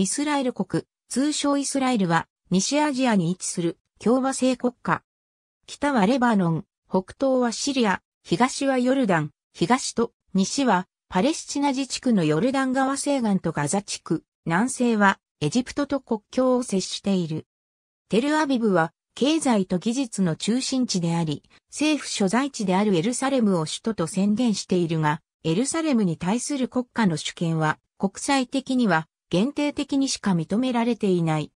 イスラエル国、通称イスラエルは、西アジアに位置する共和制国家。北はレバノン、北東はシリア、東はヨルダン、東と西はパレスチナ自治区のヨルダン川西岸とガザ地区、南西はエジプトと国境を接している。テルアビブは経済と技術の中心地であり、政府所在地であるエルサレムを首都と宣言しているが、エルサレムに対する国家の主権は国際的には限定的にしか認められていない。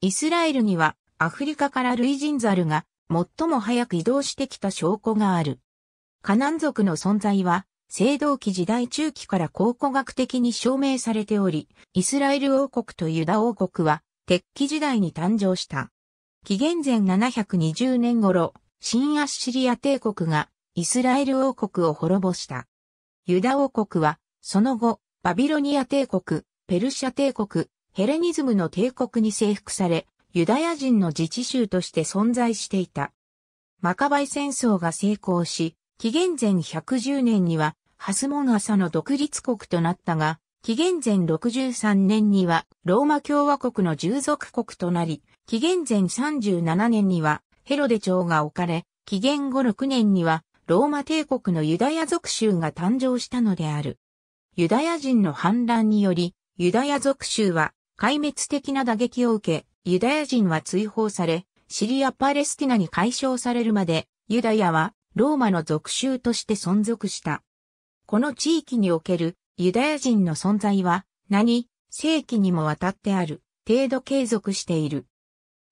イスラエルにはアフリカから類人猿が最も早く移動してきた証拠がある。カナン族の存在は、青銅器時代中期から考古学的に証明されており、イスラエル王国とユダ王国は、鉄器時代に誕生した。紀元前720年頃、新アッシリア帝国がイスラエル王国を滅ぼした。ユダ王国は、その後、バビロニア帝国、ペルシャ帝国、ヘレニズムの帝国に征服され、ユダヤ人の自治州として存在していた。マカバイ戦争が成功し、紀元前110年にはハスモンサの独立国となったが、紀元前63年にはローマ共和国の従属国となり、紀元前37年にはヘロデ朝が置かれ、紀元後6年にはローマ帝国のユダヤ族州が誕生したのである。ユダヤ人の反乱により、ユダヤ族州は壊滅的な打撃を受け、ユダヤ人は追放され、シリア・パレスティナに解消されるまで、ユダヤはローマの属州として存続した。この地域におけるユダヤ人の存在は何世紀にもわたってある程度継続している。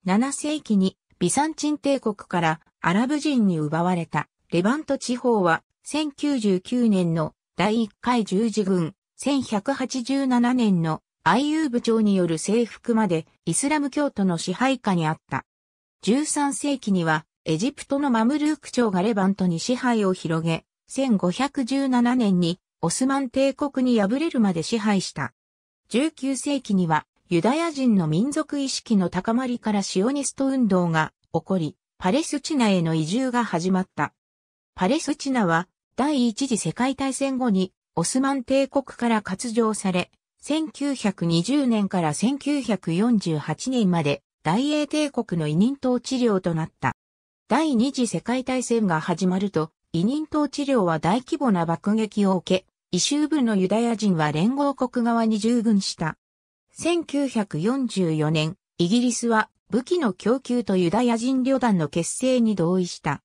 7世紀にビサンチン帝国からアラブ人に奪われたレバント地方は1099年の第1回十字軍1187年のアイユー部長による征服までイスラム教徒の支配下にあった。13世紀にはエジプトのマムルーク朝がレバントに支配を広げ、1517年にオスマン帝国に敗れるまで支配した。19世紀にはユダヤ人の民族意識の高まりからシオニスト運動が起こり、パレスチナへの移住が始まった。パレスチナは第一次世界大戦後にオスマン帝国から割譲され、1920年から1948年まで大英帝国の委任統治領となった。第二次世界大戦が始まると、委任統治領は大規模な爆撃を受け、異州部のユダヤ人は連合国側に従軍した。1944年、イギリスは武器の供給とユダヤ人旅団の結成に同意した。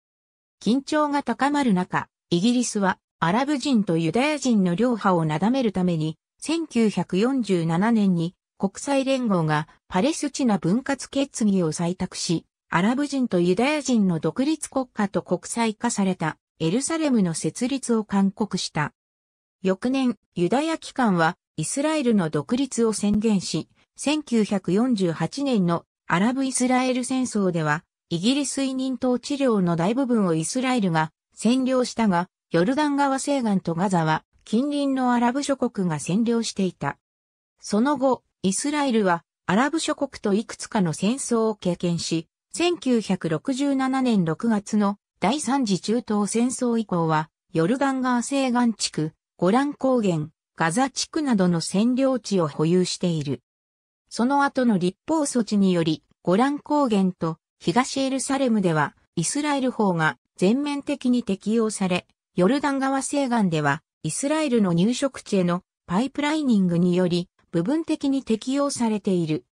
緊張が高まる中、イギリスはアラブ人とユダヤ人の両派をなだめるために、1947年に国際連合がパレスチナ分割決議を採択し、アラブ人とユダヤ人の独立国家と国際化されたエルサレムの設立を勧告した。翌年、ユダヤ機関はイスラエルの独立を宣言し、1948年のアラブ・イスラエル戦争では、イギリス委任統治領の大部分をイスラエルが占領したが、ヨルダン川西岸とガザは近隣のアラブ諸国が占領していた。その後、イスラエルはアラブ諸国といくつかの戦争を経験し、1967年6月の第三次中東戦争以降は、ヨルダン川西岸地区、ゴラン高原、ガザ地区などの占領地を保有している。その後の立法措置により、ゴラン高原と東エルサレムでは、イスラエル法が全面的に適用され、ヨルダン川西岸では、イスラエルの入植地へのパイプライニングにより、部分的に適用されている。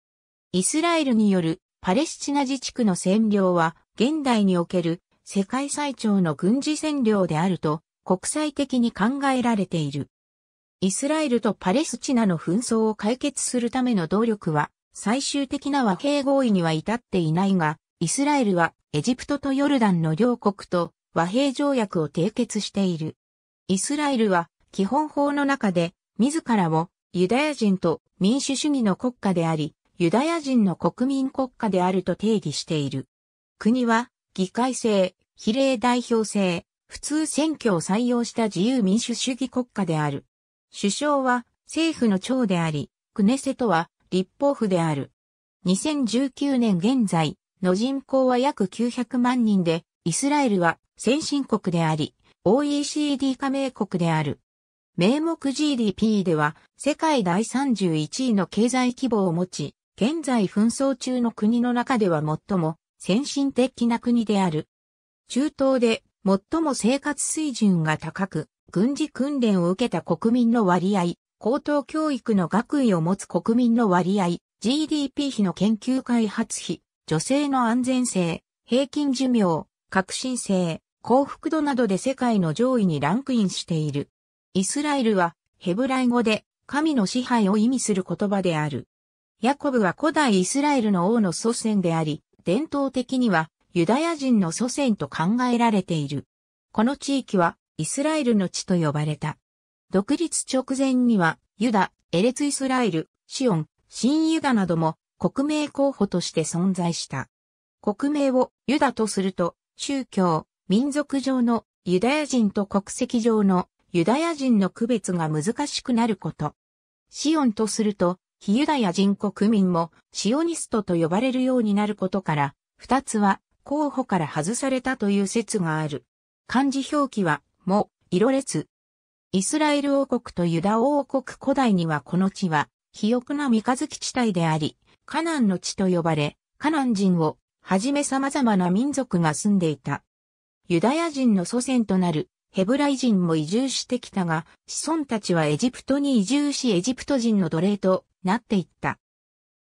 イスラエルによるパレスチナ自治区の占領は、現代における世界最長の軍事占領であると国際的に考えられている。イスラエルとパレスチナの紛争を解決するための努力は最終的な和平合意には至っていないが、イスラエルはエジプトとヨルダンの両国と和平条約を締結している。イスラエルは基本法の中で自らをユダヤ人と民主主義の国家であり、ユダヤ人の国民国家であると定義している。国は議会制、比例代表制、普通選挙を採用した自由民主主義国家である。首相は政府の長であり、クネセとは立法府である。2019年現在の人口は約900万人で、イスラエルは先進国であり、OECD 加盟国である。名目 GDP では世界第31位の経済規模を持ち、現在紛争中の国の中では最も先進的な国である。中東で最も生活水準が高く、軍事訓練を受けた国民の割合、高等教育の学位を持つ国民の割合、GDP 比の研究開発費、女性の安全性、平均寿命、革新性、幸福度などで世界の上位にランクインしている。イスラエルはヘブライ語で神の支配を意味する言葉である。ヤコブは古代イスラエルの王の祖先であり、伝統的にはユダヤ人の祖先と考えられている。この地域はイスラエルの地と呼ばれた。独立直前にはユダ、エレツイスラエル、シオン、新ユダなども国名候補として存在した。国名をユダとすると宗教、民族上のユダヤ人と国籍上のユダヤ人の区別が難しくなること。シオンとすると、非ユダヤ人国民もシオニストと呼ばれるようになることから、二つは候補から外されたという説がある。漢字表記は、も、色列。イスラエル王国とユダ王国古代にはこの地は、肥沃な三日月地帯であり、カナンの地と呼ばれ、カナン人をはじめ様々な民族が住んでいた。ユダヤ人の祖先となるヘブライ人も移住してきたが、子孫たちはエジプトに移住しエジプト人の奴隷となっていった。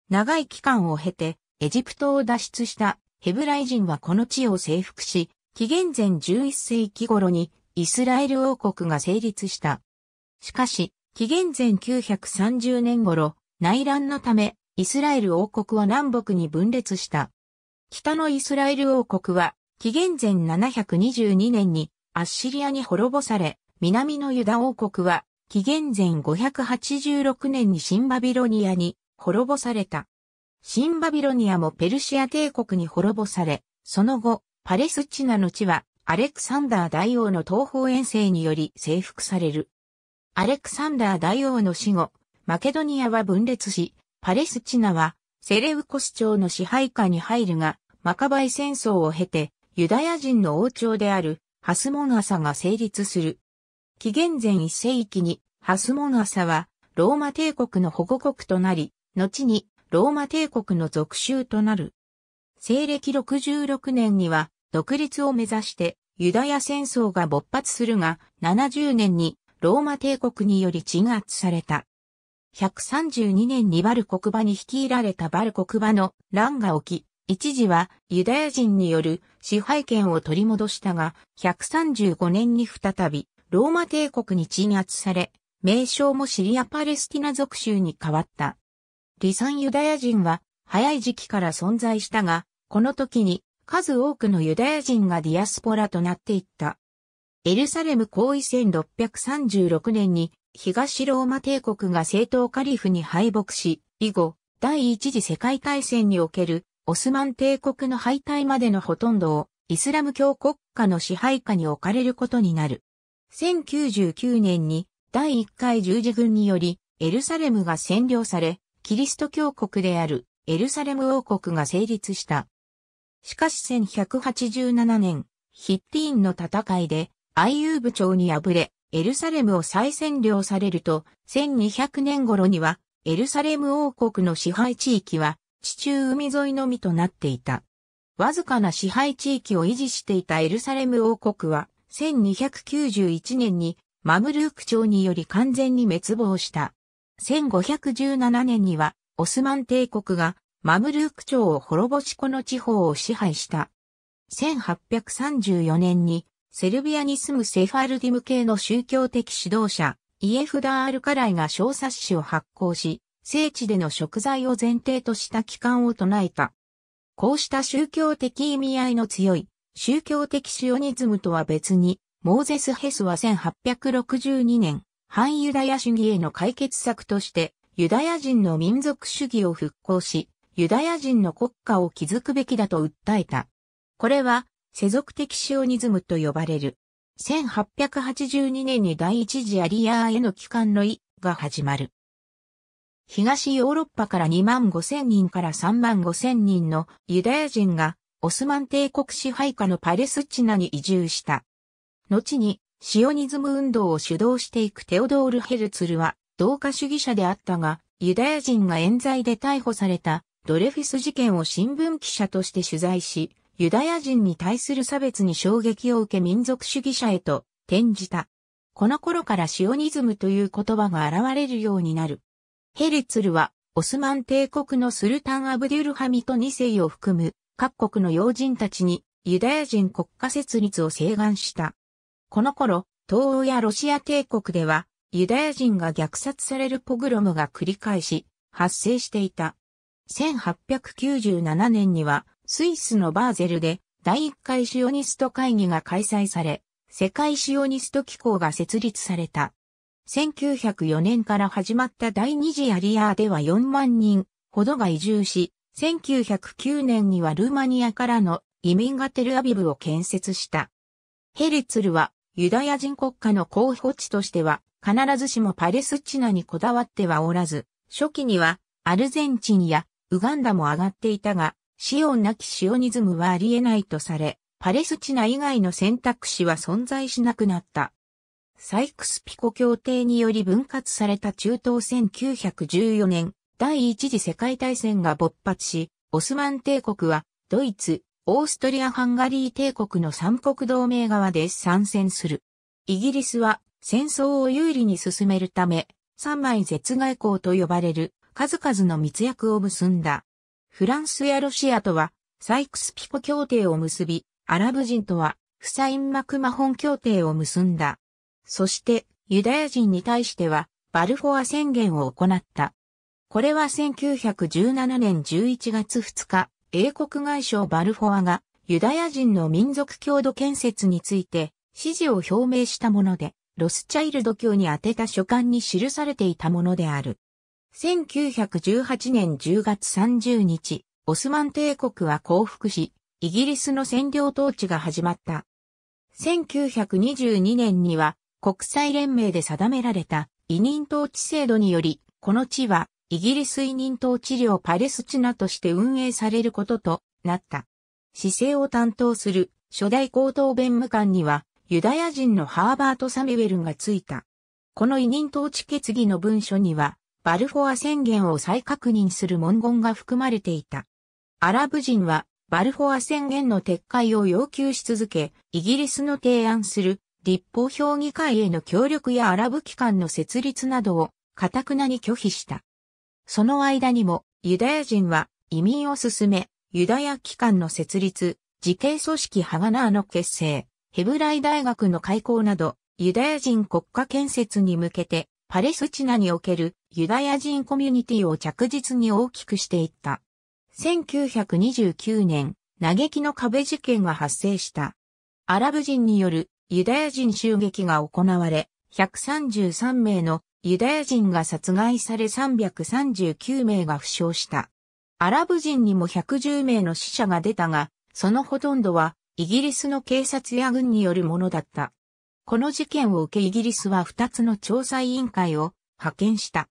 長い期間を経て、エジプトを脱出したヘブライ人はこの地を征服し、紀元前11世紀頃にイスラエル王国が成立した。しかし、紀元前930年頃、内乱のため、イスラエル王国は南北に分裂した。北のイスラエル王国は、紀元前722年にアッシリアに滅ぼされ、南のユダ王国は、紀元前586年に新バビロニアに滅ぼされた。新バビロニアもペルシア帝国に滅ぼされ、その後、パレスチナの地は、アレクサンダー大王の東方遠征により征服される。アレクサンダー大王の死後、マケドニアは分裂し、パレスチナはセレウコス朝の支配下に入るが、マカバイ戦争を経て、ユダヤ人の王朝であるハスモガサが成立する。紀元前一世紀にハスモガサはローマ帝国の保護国となり、後にローマ帝国の属州となる。西暦66年には独立を目指してユダヤ戦争が勃発するが、70年にローマ帝国により鎮圧された。132年にバル国場に率いられたバル国場の乱が起き、一時はユダヤ人による支配権を取り戻したが、135年に再びローマ帝国に鎮圧され、名称もシリア・パレスティナ属州に変わった。離散ユダヤ人は早い時期から存在したが、この時に数多くのユダヤ人がディアスポラとなっていった。エルサレム行為1636年に東ローマ帝国が正統カリフに敗北し、以後、第一次世界大戦におけるオスマン帝国の敗退までのほとんどをイスラム教国家の支配下に置かれることになる。1099年に第1回十字軍によりエルサレムが占領され、キリスト教国であるエルサレム王国が成立した。しかし1187年、ヒッティーンの戦いでアイユーブ朝に敗れ、エルサレムを再占領されると、1200年頃にはエルサレム王国の支配地域は地中海沿いのみとなっていた。わずかな支配地域を維持していたエルサレム王国は、1291年にマムルーク朝により完全に滅亡した。1517年には、オスマン帝国がマムルーク朝を滅ぼしこの地方を支配した。1834年に、セルビアに住むセファルディム系の宗教的指導者、イエフダー・アルカライが小冊子を発行し、聖地での食材を前提とした規管を唱えた。こうした宗教的意味合いの強い、宗教的シオニズムとは別に、モーゼス・ヘスは1862年、反ユダヤ主義への解決策として、ユダヤ人の民族主義を復興し、ユダヤ人の国家を築くべきだと訴えた。これは、世俗的シオニズムと呼ばれる。1882年に第一次アリアーへの帰還の意が始まる。東ヨーロッパから2万5千人から3万5千人のユダヤ人がオスマン帝国支配下のパレスチナに移住した。後にシオニズム運動を主導していくテオドール・ヘルツルは同化主義者であったが、ユダヤ人が冤罪で逮捕されたドレフィス事件を新聞記者として取材し、ユダヤ人に対する差別に衝撃を受け民族主義者へと転じた。この頃からシオニズムという言葉が現れるようになる。ヘリツルは、オスマン帝国のスルタンアブデュルハミト2世を含む各国の要人たちにユダヤ人国家設立を請願した。この頃、東欧やロシア帝国ではユダヤ人が虐殺されるポグロムが繰り返し発生していた。1897年にはスイスのバーゼルで第1回シオニスト会議が開催され、世界シオニスト機構が設立された。1904年から始まった第二次アリアーでは4万人ほどが移住し、1909年にはルーマニアからの移民がテルアビブを建設した。ヘリツルはユダヤ人国家の候補地としては必ずしもパレスチナにこだわってはおらず、初期にはアルゼンチンやウガンダも上がっていたが、シオンなきシオニズムはあり得ないとされ、パレスチナ以外の選択肢は存在しなくなった。サイクスピコ協定により分割された中東1914年、第一次世界大戦が勃発し、オスマン帝国は、ドイツ、オーストリア・ハンガリー帝国の三国同盟側で参戦する。イギリスは、戦争を有利に進めるため、三枚絶外交と呼ばれる、数々の密約を結んだ。フランスやロシアとは、サイクスピコ協定を結び、アラブ人とは、フサイン・マクマホン協定を結んだ。そして、ユダヤ人に対しては、バルフォア宣言を行った。これは1917年11月2日、英国外相バルフォアが、ユダヤ人の民族郷土建設について、支持を表明したもので、ロスチャイルド教に宛てた書簡に記されていたものである。1918年10月30日、オスマン帝国は降伏し、イギリスの占領統治が始まった。1922年には国際連盟で定められた委任統治制度により、この地はイギリス委任統治領パレスチナとして運営されることとなった。市政を担当する初代高等弁務官にはユダヤ人のハーバート・サミュエルがついた。この委任統治決議の文書には、バルフォア宣言を再確認する文言が含まれていた。アラブ人は、バルフォア宣言の撤回を要求し続け、イギリスの提案する立法評議会への協力やアラブ機関の設立などを、かたくなに拒否した。その間にも、ユダヤ人は移民を進め、ユダヤ機関の設立、自警組織ハガナーの結成、ヘブライ大学の開校など、ユダヤ人国家建設に向けて、パレスチナにおけるユダヤ人コミュニティを着実に大きくしていった。1929年、嘆きの壁事件が発生した。アラブ人によるユダヤ人襲撃が行われ、133名のユダヤ人が殺害され339名が負傷した。アラブ人にも110名の死者が出たが、そのほとんどはイギリスの警察や軍によるものだった。この事件を受けイギリスは2つの調査委員会を派遣した。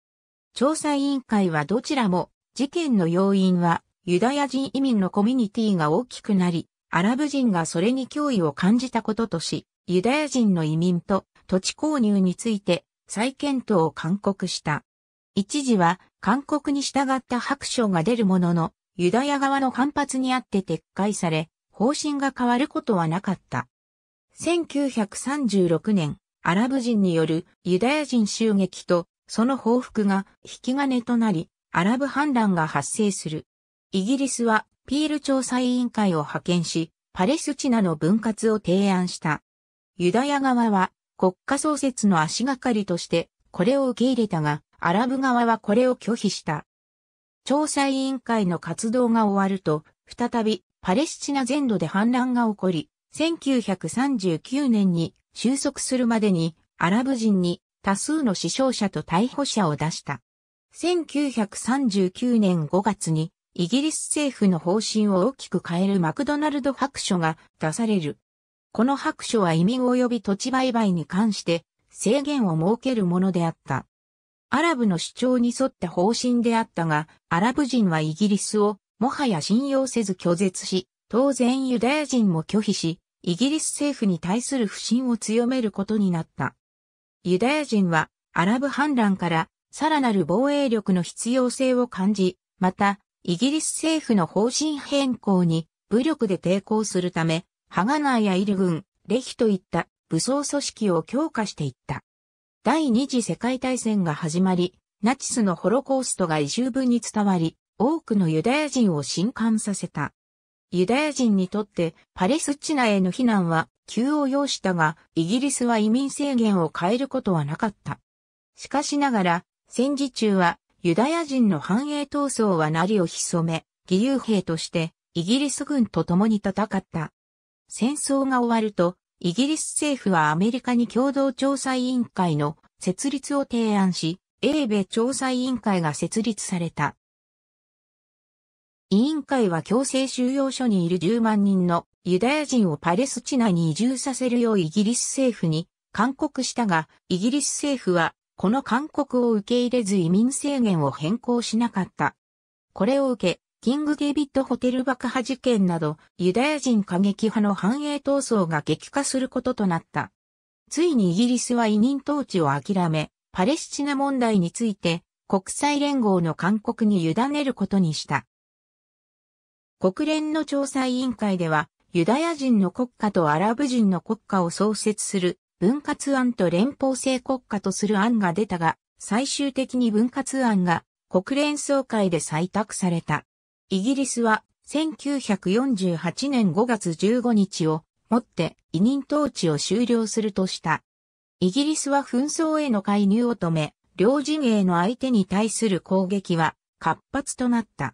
調査委員会はどちらも事件の要因はユダヤ人移民のコミュニティが大きくなり、アラブ人がそれに脅威を感じたこととし、ユダヤ人の移民と土地購入について再検討を勧告した。一時は勧告に従った白書が出るものの、ユダヤ側の反発にあって撤回され、方針が変わることはなかった。1936年、アラブ人によるユダヤ人襲撃とその報復が引き金となり、アラブ反乱が発生する。イギリスはピール調査委員会を派遣し、パレスチナの分割を提案した。ユダヤ側は国家創設の足がかりとしてこれを受け入れたが、アラブ側はこれを拒否した。調査委員会の活動が終わると、再びパレスチナ全土で反乱が起こり、1939年に収束するまでにアラブ人に多数の死傷者と逮捕者を出した。1939年5月にイギリス政府の方針を大きく変えるマクドナルド白書が出される。この白書は移民及び土地売買に関して制限を設けるものであった。アラブの主張に沿った方針であったが、アラブ人はイギリスをもはや信用せず拒絶し、当然ユダヤ人も拒否し、イギリス政府に対する不信を強めることになった。ユダヤ人はアラブ反乱からさらなる防衛力の必要性を感じ、また、イギリス政府の方針変更に武力で抵抗するため、ハガナーやイル軍、レヒといった武装組織を強化していった。第二次世界大戦が始まり、ナチスのホロコーストが異臭分に伝わり、多くのユダヤ人を震撼させた。ユダヤ人にとってパレスチナへの避難は急を要したが、イギリスは移民制限を変えることはなかった。しかしながら、戦時中はユダヤ人の繁栄闘争はなりを潜め、義勇兵としてイギリス軍と共に戦った。戦争が終わると、イギリス政府はアメリカに共同調査委員会の設立を提案し、英米調査委員会が設立された。委員会は強制収容所にいる10万人のユダヤ人をパレスチナに移住させるようイギリス政府に勧告したが、イギリス政府はこの勧告を受け入れず移民制限を変更しなかった。これを受け、キング・デビッド・ホテル爆破事件など、ユダヤ人過激派の繁栄闘争が激化することとなった。ついにイギリスは委任統治を諦め、パレスチナ問題について国際連合の勧告に委ねることにした。国連の調査委員会では、ユダヤ人の国家とアラブ人の国家を創設する分割案と連邦制国家とする案が出たが、最終的に分割案が国連総会で採択された。イギリスは1948年5月15日をもって委任統治を終了するとした。イギリスは紛争への介入を止め、両陣営の相手に対する攻撃は活発となった。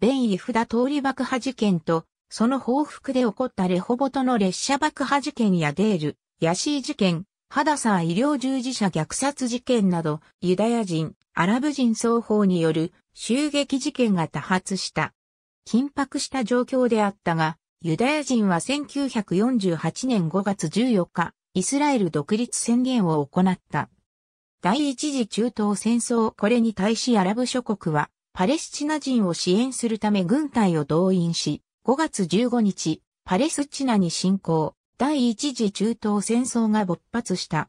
便イフダ通り爆破事件と、その報復で起こったレホボトの列車爆破事件やデール、ヤシー事件、ハダサー医療従事者虐殺事件など、ユダヤ人、アラブ人双方による襲撃事件が多発した。緊迫した状況であったが、ユダヤ人は1948年5月14日、イスラエル独立宣言を行った。第一次中東戦争これに対しアラブ諸国は、パレスチナ人を支援するため軍隊を動員し、5月15日、パレスチナに侵攻。第一次中東戦争が勃発した。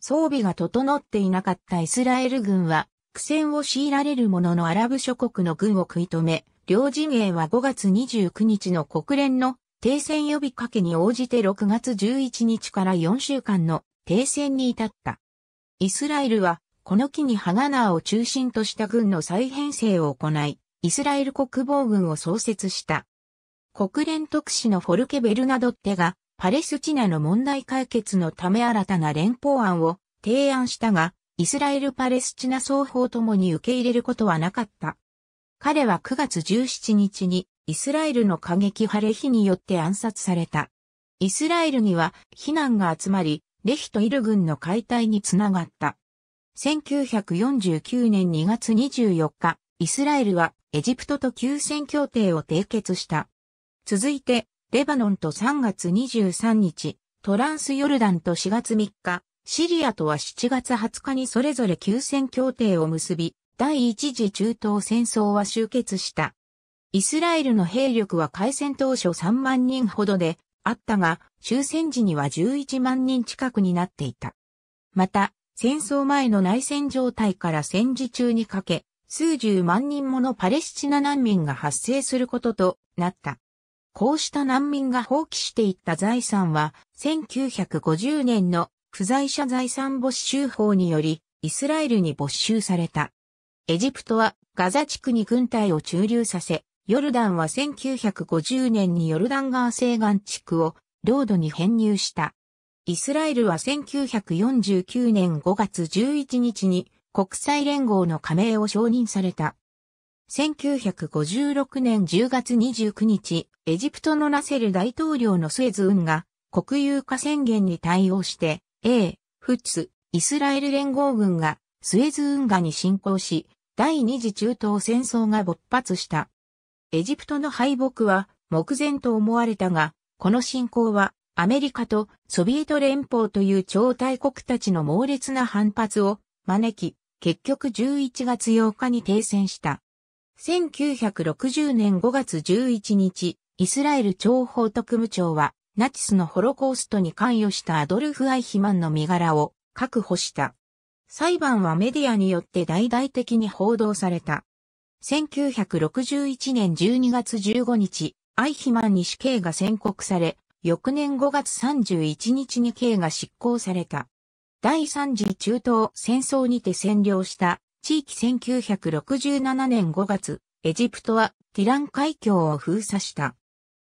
装備が整っていなかったイスラエル軍は苦戦を強いられるもののアラブ諸国の軍を食い止め、両陣営は5月29日の国連の停戦呼びかけに応じて6月11日から4週間の停戦に至った。イスラエルはこの機にハガナーを中心とした軍の再編成を行い、イスラエル国防軍を創設した。国連特使のフォルケ・ベルナドッテがパレスチナの問題解決のため新たな連邦案を提案したが、イスラエル・パレスチナ双方ともに受け入れることはなかった。彼は9月17日にイスラエルの過激派レヒによって暗殺された。イスラエルには非難が集まり、レヒとイル軍の解体につながった。1949年2月24日、イスラエルはエジプトと休戦協定を締結した。続いて、レバノンと3月23日、トランスヨルダンと4月3日、シリアとは7月20日にそれぞれ休戦協定を結び、第一次中東戦争は終結した。イスラエルの兵力は開戦当初3万人ほどであったが、終戦時には11万人近くになっていた。また、戦争前の内戦状態から戦時中にかけ、数十万人ものパレスチナ難民が発生することとなった。こうした難民が放棄していった財産は、1950年の不在者財産没収法により、イスラエルに没収された。エジプトはガザ地区に軍隊を駐留させ、ヨルダンは1950年にヨルダン川西岸地区を領土に編入した。イスラエルは1949年5月11日に国際連合の加盟を承認された。1956年10月29日、エジプトのナセル大統領のスエズ運が国有化宣言に対応して、A、フッツ、イスラエル連合軍がスエズ運河に侵攻し、第二次中東戦争が勃発した。エジプトの敗北は目前と思われたが、この侵攻はアメリカとソビエト連邦という超大国たちの猛烈な反発を招き、結局11月8日に停戦した。1960年5月11日、イスラエル諜報特務庁は、ナチスのホロコーストに関与したアドルフ・アイヒマンの身柄を確保した。裁判はメディアによって大々的に報道された。1961年12月15日、アイヒマンに死刑が宣告され、翌年5月31日に刑が執行された。第三次中東戦争にて占領した地域1967年5月、エジプトはティラン海峡を封鎖した。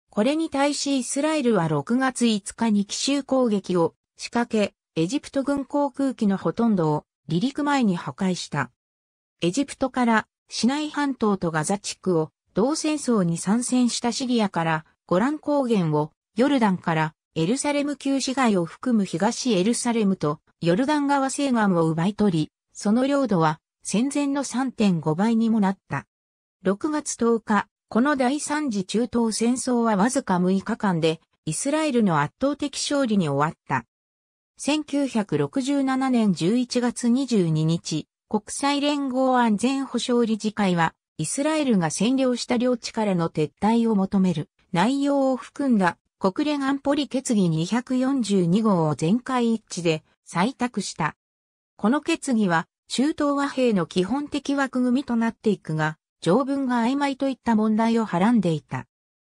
これに対しイスラエルは6月5日に奇襲攻撃を仕掛け、エジプト軍航空機のほとんどを離陸前に破壊した。エジプトからシナイ半島とガザ地区を同戦争に参戦したシリアからゴラン高原をヨルダンからエルサレム旧市街を含む東エルサレムとヨルダン川西岸を奪い取り、その領土は戦前の3.5倍にもなった。6月10日、この第三次中東戦争はわずか6日間で、イスラエルの圧倒的勝利に終わった。1967年11月22日、国際連合安全保障理事会は、イスラエルが占領した領地からの撤退を求める内容を含んだ国連安保理決議242号を全会一致で採択した。この決議は中東和平の基本的枠組みとなっていくが、条文が曖昧といった問題をはらんでいた。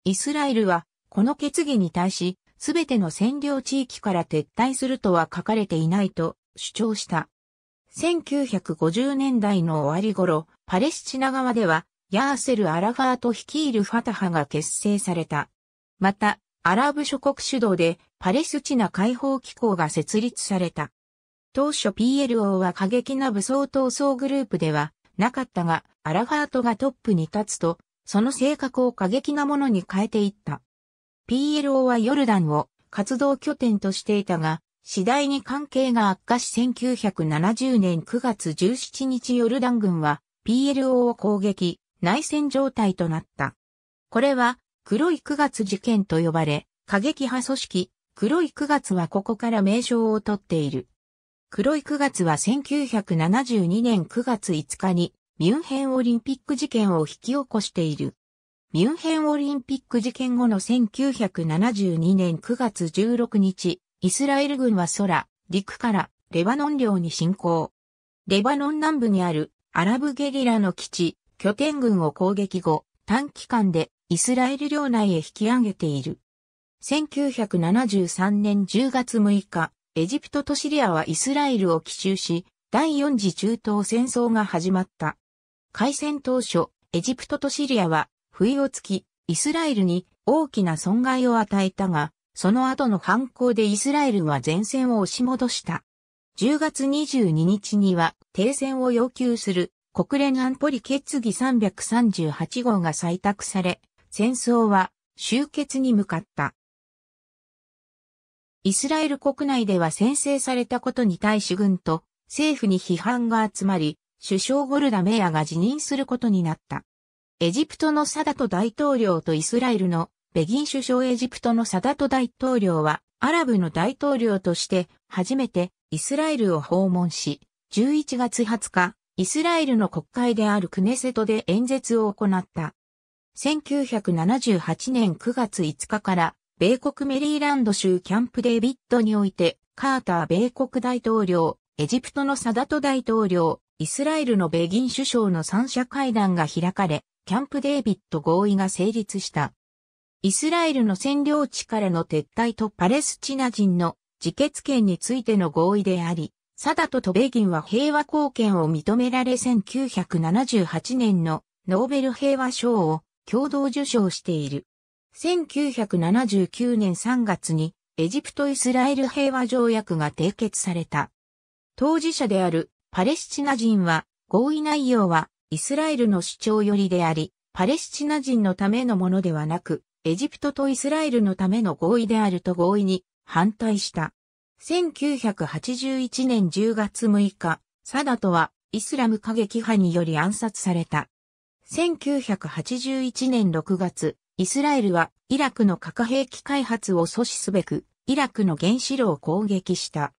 イスラエルは、この決議に対し、すべての占領地域から撤退するとは書かれていないと主張した。1950年代の終わり頃、パレスチナ側では、ヤーセル・アラファーと率いるファタハが結成された。また、アラブ諸国主導でパレスチナ解放機構が設立された。当初 PLO は過激な武装闘争グループではなかったが、アラファートがトップに立つと、その性格を過激なものに変えていった。PLO はヨルダンを活動拠点としていたが、次第に関係が悪化し1970年9月17日ヨルダン軍は PLO を攻撃、内戦状態となった。これは黒い9月事件と呼ばれ、過激派組織、黒い9月はここから名称をとっている。黒い9月は1972年9月5日にミュンヘンオリンピック事件を引き起こしている。ミュンヘンオリンピック事件後の1972年9月16日、イスラエル軍は空、陸からレバノン領に侵攻。レバノン南部にあるアラブゲリラの基地、拠点軍を攻撃後、短期間でイスラエル領内へ引き上げている。1973年10月6日、エジプトとシリアはイスラエルを奇襲し、第四次中東戦争が始まった。開戦当初、エジプトとシリアは、不意をつき、イスラエルに大きな損害を与えたが、その後の反抗でイスラエルは前線を押し戻した。10月22日には停戦を要求する国連安保理決議338号が採択され、戦争は終結に向かった。イスラエル国内では宣誓されたことに対し軍と政府に批判が集まり、首相ゴルダメアが辞任することになった。エジプトのサダト大統領とイスラエルのベギン首相エジプトのサダト大統領はアラブの大統領として初めてイスラエルを訪問し、11月20日、イスラエルの国会であるクネセトで演説を行った。1978年9月5日から米国メリーランド州キャンプデービッドにおいて、カーター米国大統領、エジプトのサダト大統領、イスラエルのベギン首相の三者会談が開かれ、キャンプデービッド合意が成立した。イスラエルの占領地からの撤退とパレスチナ人の自決権についての合意であり、サダトとベギンは平和貢献を認められ1978年のノーベル平和賞を共同受賞している。1979年3月にエジプト・イスラエル平和条約が締結された。当事者であるパレスチナ人は合意内容はイスラエルの主張よりであり、パレスチナ人のためのものではなく、エジプトとイスラエルのための合意であると合意に反対した。1981年10月6日、サダトはイスラム過激派により暗殺された。1981年6月、イスラエルはイラクの核兵器開発を阻止すべく、イラクの原子炉を攻撃した。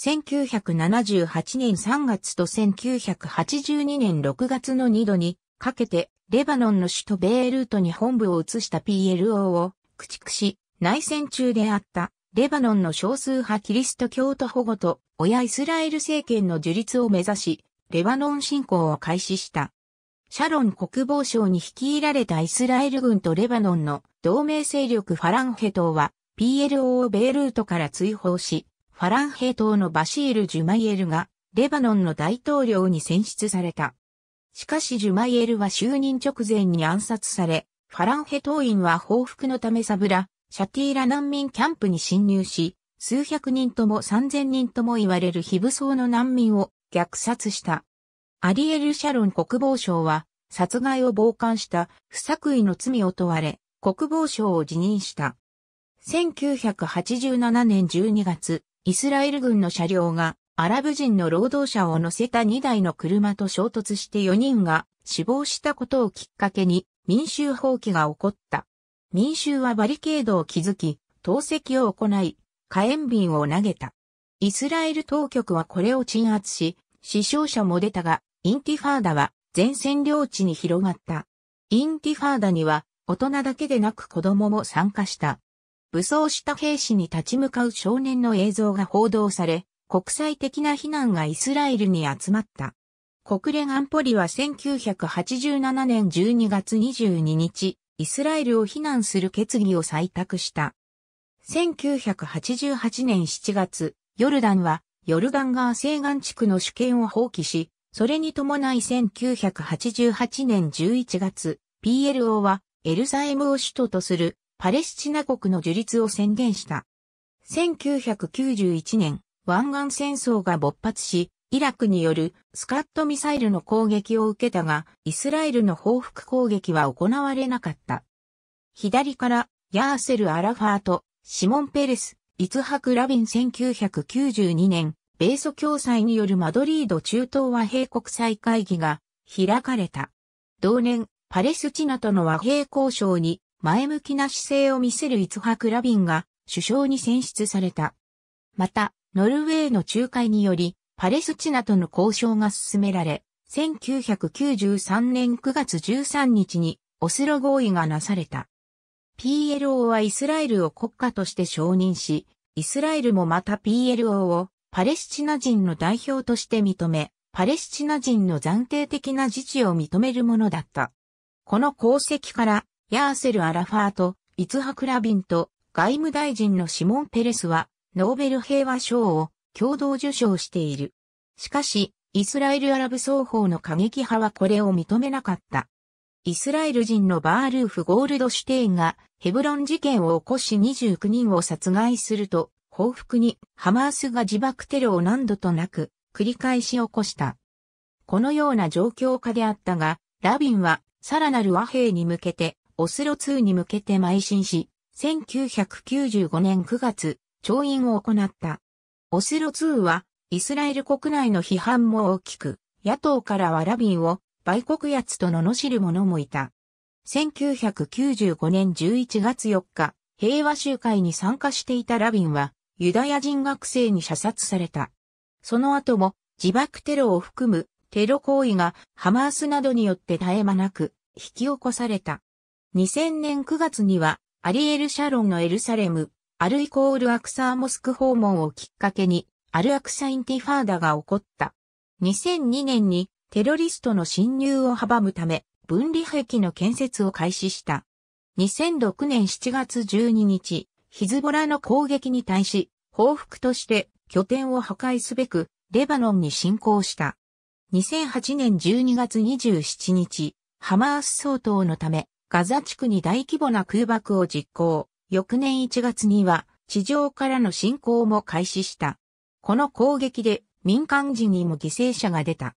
1978年3月と1982年6月の2度にかけてレバノンの首都ベイルートに本部を移した PLO を駆逐し内戦中であったレバノンの少数派キリスト教徒保護と親イスラエル政権の樹立を目指しレバノン侵攻を開始した。シャロン国防省に率いられたイスラエル軍とレバノンの同盟勢力ファランヘ党は PLO をベイルートから追放し、ファランヘ党のバシール・ジュマイエルがレバノンの大統領に選出された。しかしジュマイエルは就任直前に暗殺され、ファランヘ党員は報復のためサブラ、シャティーラ難民キャンプに侵入し、数百人とも三千人とも言われる非武装の難民を虐殺した。アリエル・シャロン国防相は、殺害を傍観した不作為の罪を問われ、国防相を辞任した。1987年12月、イスラエル軍の車両がアラブ人の労働者を乗せた2台の車と衝突して4人が死亡したことをきっかけに民衆放棄が起こった。民衆はバリケードを築き、投石を行い、火炎瓶を投げた。イスラエル当局はこれを鎮圧し、死傷者も出たが、インティファーダは全占領地に広がった。インティファーダには大人だけでなく子供も参加した。武装した兵士に立ち向かう少年の映像が報道され、国際的な非難がイスラエルに集まった。国連安保理は1987年12月22日、イスラエルを非難する決議を採択した。1988年7月、ヨルダンはヨルダン川西岸地区の主権を放棄し、それに伴い1988年11月、PLO はエルサレムを首都とするパレスチナ国の樹立を宣言した。1991年、湾岸戦争が勃発し、イラクによるスカットミサイルの攻撃を受けたが、イスラエルの報復攻撃は行われなかった。左から、ヤーセル・アラファート、シモン・ペレス、イツハク・ラビン1992年、米ソ共催によるマドリード中東和平国際会議が開かれた。同年、パレスチナとの和平交渉に前向きな姿勢を見せるイツハク・ラビンが首相に選出された。また、ノルウェーの仲介により、パレスチナとの交渉が進められ、1993年9月13日にオスロ合意がなされた。PLO はイスラエルを国家として承認し、イスラエルもまた PLO をパレスチナ人の代表として認め、パレスチナ人の暫定的な自治を認めるものだった。この功績から、ヤーセル・アラファーと、イツハクラビンと、外務大臣のシモン・ペレスは、ノーベル平和賞を共同受賞している。しかし、イスラエル・アラブ双方の過激派はこれを認めなかった。イスラエル人のバールーフ・ゴールドシュテインがヘブロン事件を起こし29人を殺害すると、報復にハマースが自爆テロを何度となく繰り返し起こした。このような状況下であったが、ラビンはさらなる和平に向けて、オスロ2に向けて邁進し、1995年9月、調印を行った。オスロ2は、イスラエル国内の批判も大きく、野党からはラビンを売国奴と罵る者もいた。1995年11月4日、平和集会に参加していたラビンは、ユダヤ人学生に射殺された。その後も自爆テロを含むテロ行為がハマースなどによって絶え間なく引き起こされた。2000年9月にはアリエル・シャロンのエルサレム、アルイコール・アクサーモスク訪問をきっかけにアル・アクサ・インティファーダが起こった。2002年にテロリストの侵入を阻むため分離壁の建設を開始した。2006年7月12日、ヒズボラの攻撃に対し、報復として拠点を破壊すべく、レバノンに侵攻した。2008年12月27日、ハマース総統のため、ガザ地区に大規模な空爆を実行。翌年1月には、地上からの侵攻も開始した。この攻撃で民間人にも犠牲者が出た。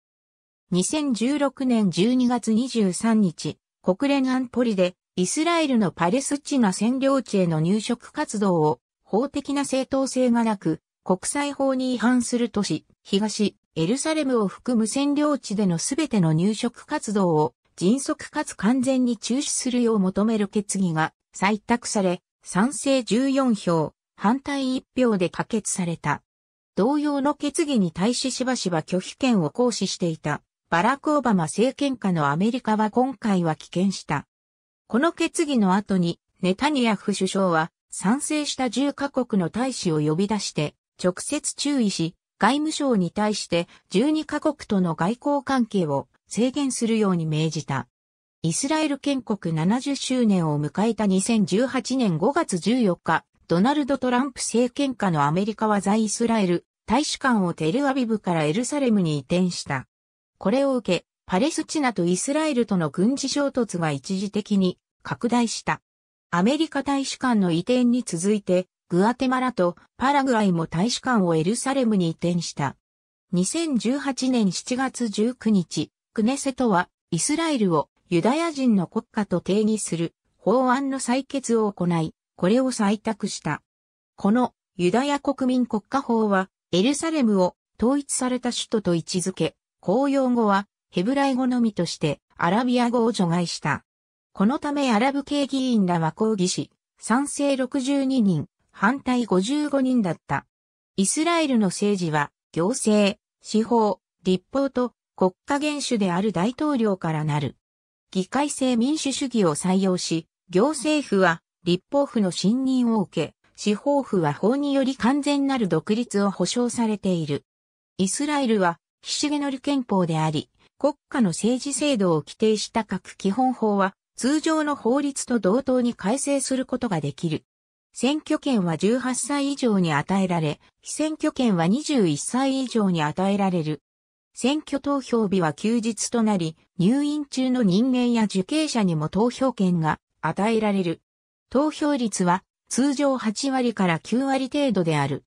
2016年12月23日、国連安保理でイスラエルのパレスチナ占領地への入植活動を法的な正当性がなく国際法に違反する都市、東、エルサレムを含む占領地でのすべての入植活動を迅速かつ完全に中止するよう求める決議が採択され、賛成14票、反対1票で可決された。同様の決議に対ししばしば拒否権を行使していたバラク・オバマ政権下のアメリカは今回は棄権した。この決議の後に、ネタニヤフ首相は、賛成した10カ国の大使を呼び出して、直接注意し、外務省に対して12カ国との外交関係を制限するように命じた。イスラエル建国70周年を迎えた2018年5月14日、ドナルド・トランプ政権下のアメリカは在イスラエル大使館をテルアビブからエルサレムに移転した。これを受け、パレスチナとイスラエルとの軍事衝突が一時的に拡大した。アメリカ大使館の移転に続いて、グアテマラとパラグアイも大使館をエルサレムに移転した。2018年7月19日、クネセトはイスラエルをユダヤ人の国家と定義する法案の採決を行い、これを採択した。このユダヤ国民国家法はエルサレムを統一された首都と位置づけ、公用語はヘブライ語のみとしてアラビア語を除外した。このためアラブ系議員らは抗議し、賛成62人、反対55人だった。イスラエルの政治は、行政、司法、立法と国家元首である大統領からなる。議会制民主主義を採用し、行政府は立法府の信任を受け、司法府は法により完全なる独立を保障されている。イスラエルは、ひシげのる憲法であり、国家の政治制度を規定した各基本法は、通常の法律と同等に改正することができる。選挙権は18歳以上に与えられ、非選挙権は21歳以上に与えられる。選挙投票日は休日となり、入院中の人間や受刑者にも投票権が与えられる。投票率は通常8割から9割程度である。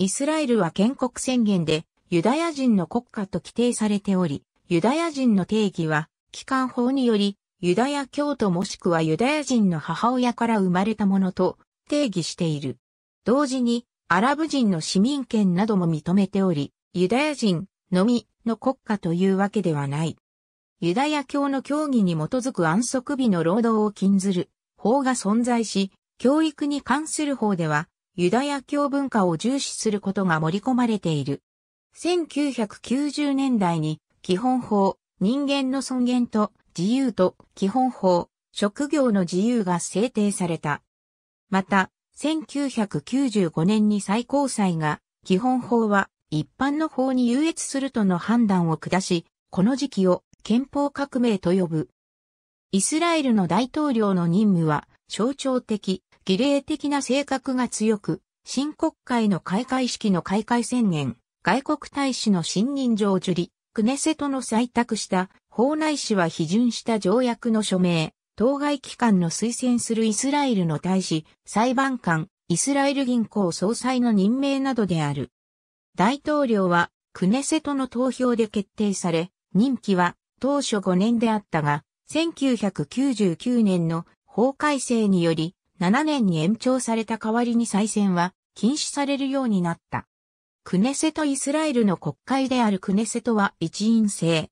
イスラエルは建国宣言でユダヤ人の国家と規定されており、ユダヤ人の定義は、帰還法により、ユダヤ教徒もしくはユダヤ人の母親から生まれたものと定義している。同時に、アラブ人の市民権なども認めており、ユダヤ人のみの国家というわけではない。ユダヤ教の教義に基づく安息日の労働を禁ずる法が存在し、教育に関する法では、ユダヤ教文化を重視することが盛り込まれている。1990年代に基本法、人間の尊厳と自由と基本法、職業の自由が制定された。また、1995年に最高裁が、基本法は一般の法に優越するとの判断を下し、この時期を憲法革命と呼ぶ。イスラエルの大統領の任務は象徴的、儀礼的な性格が強く、新国会の開会式の開会宣言、外国大使の信任状受理、クネセトの採択した法内市は批准した条約の署名、当該機関の推薦するイスラエルの大使、裁判官、イスラエル銀行総裁の任命などである。大統領はクネセトの投票で決定され、任期は当初5年であったが、1999年の法改正により7年に延長された代わりに再選は禁止されるようになった。クネセトイスラエルの国会であるクネセトは一員制。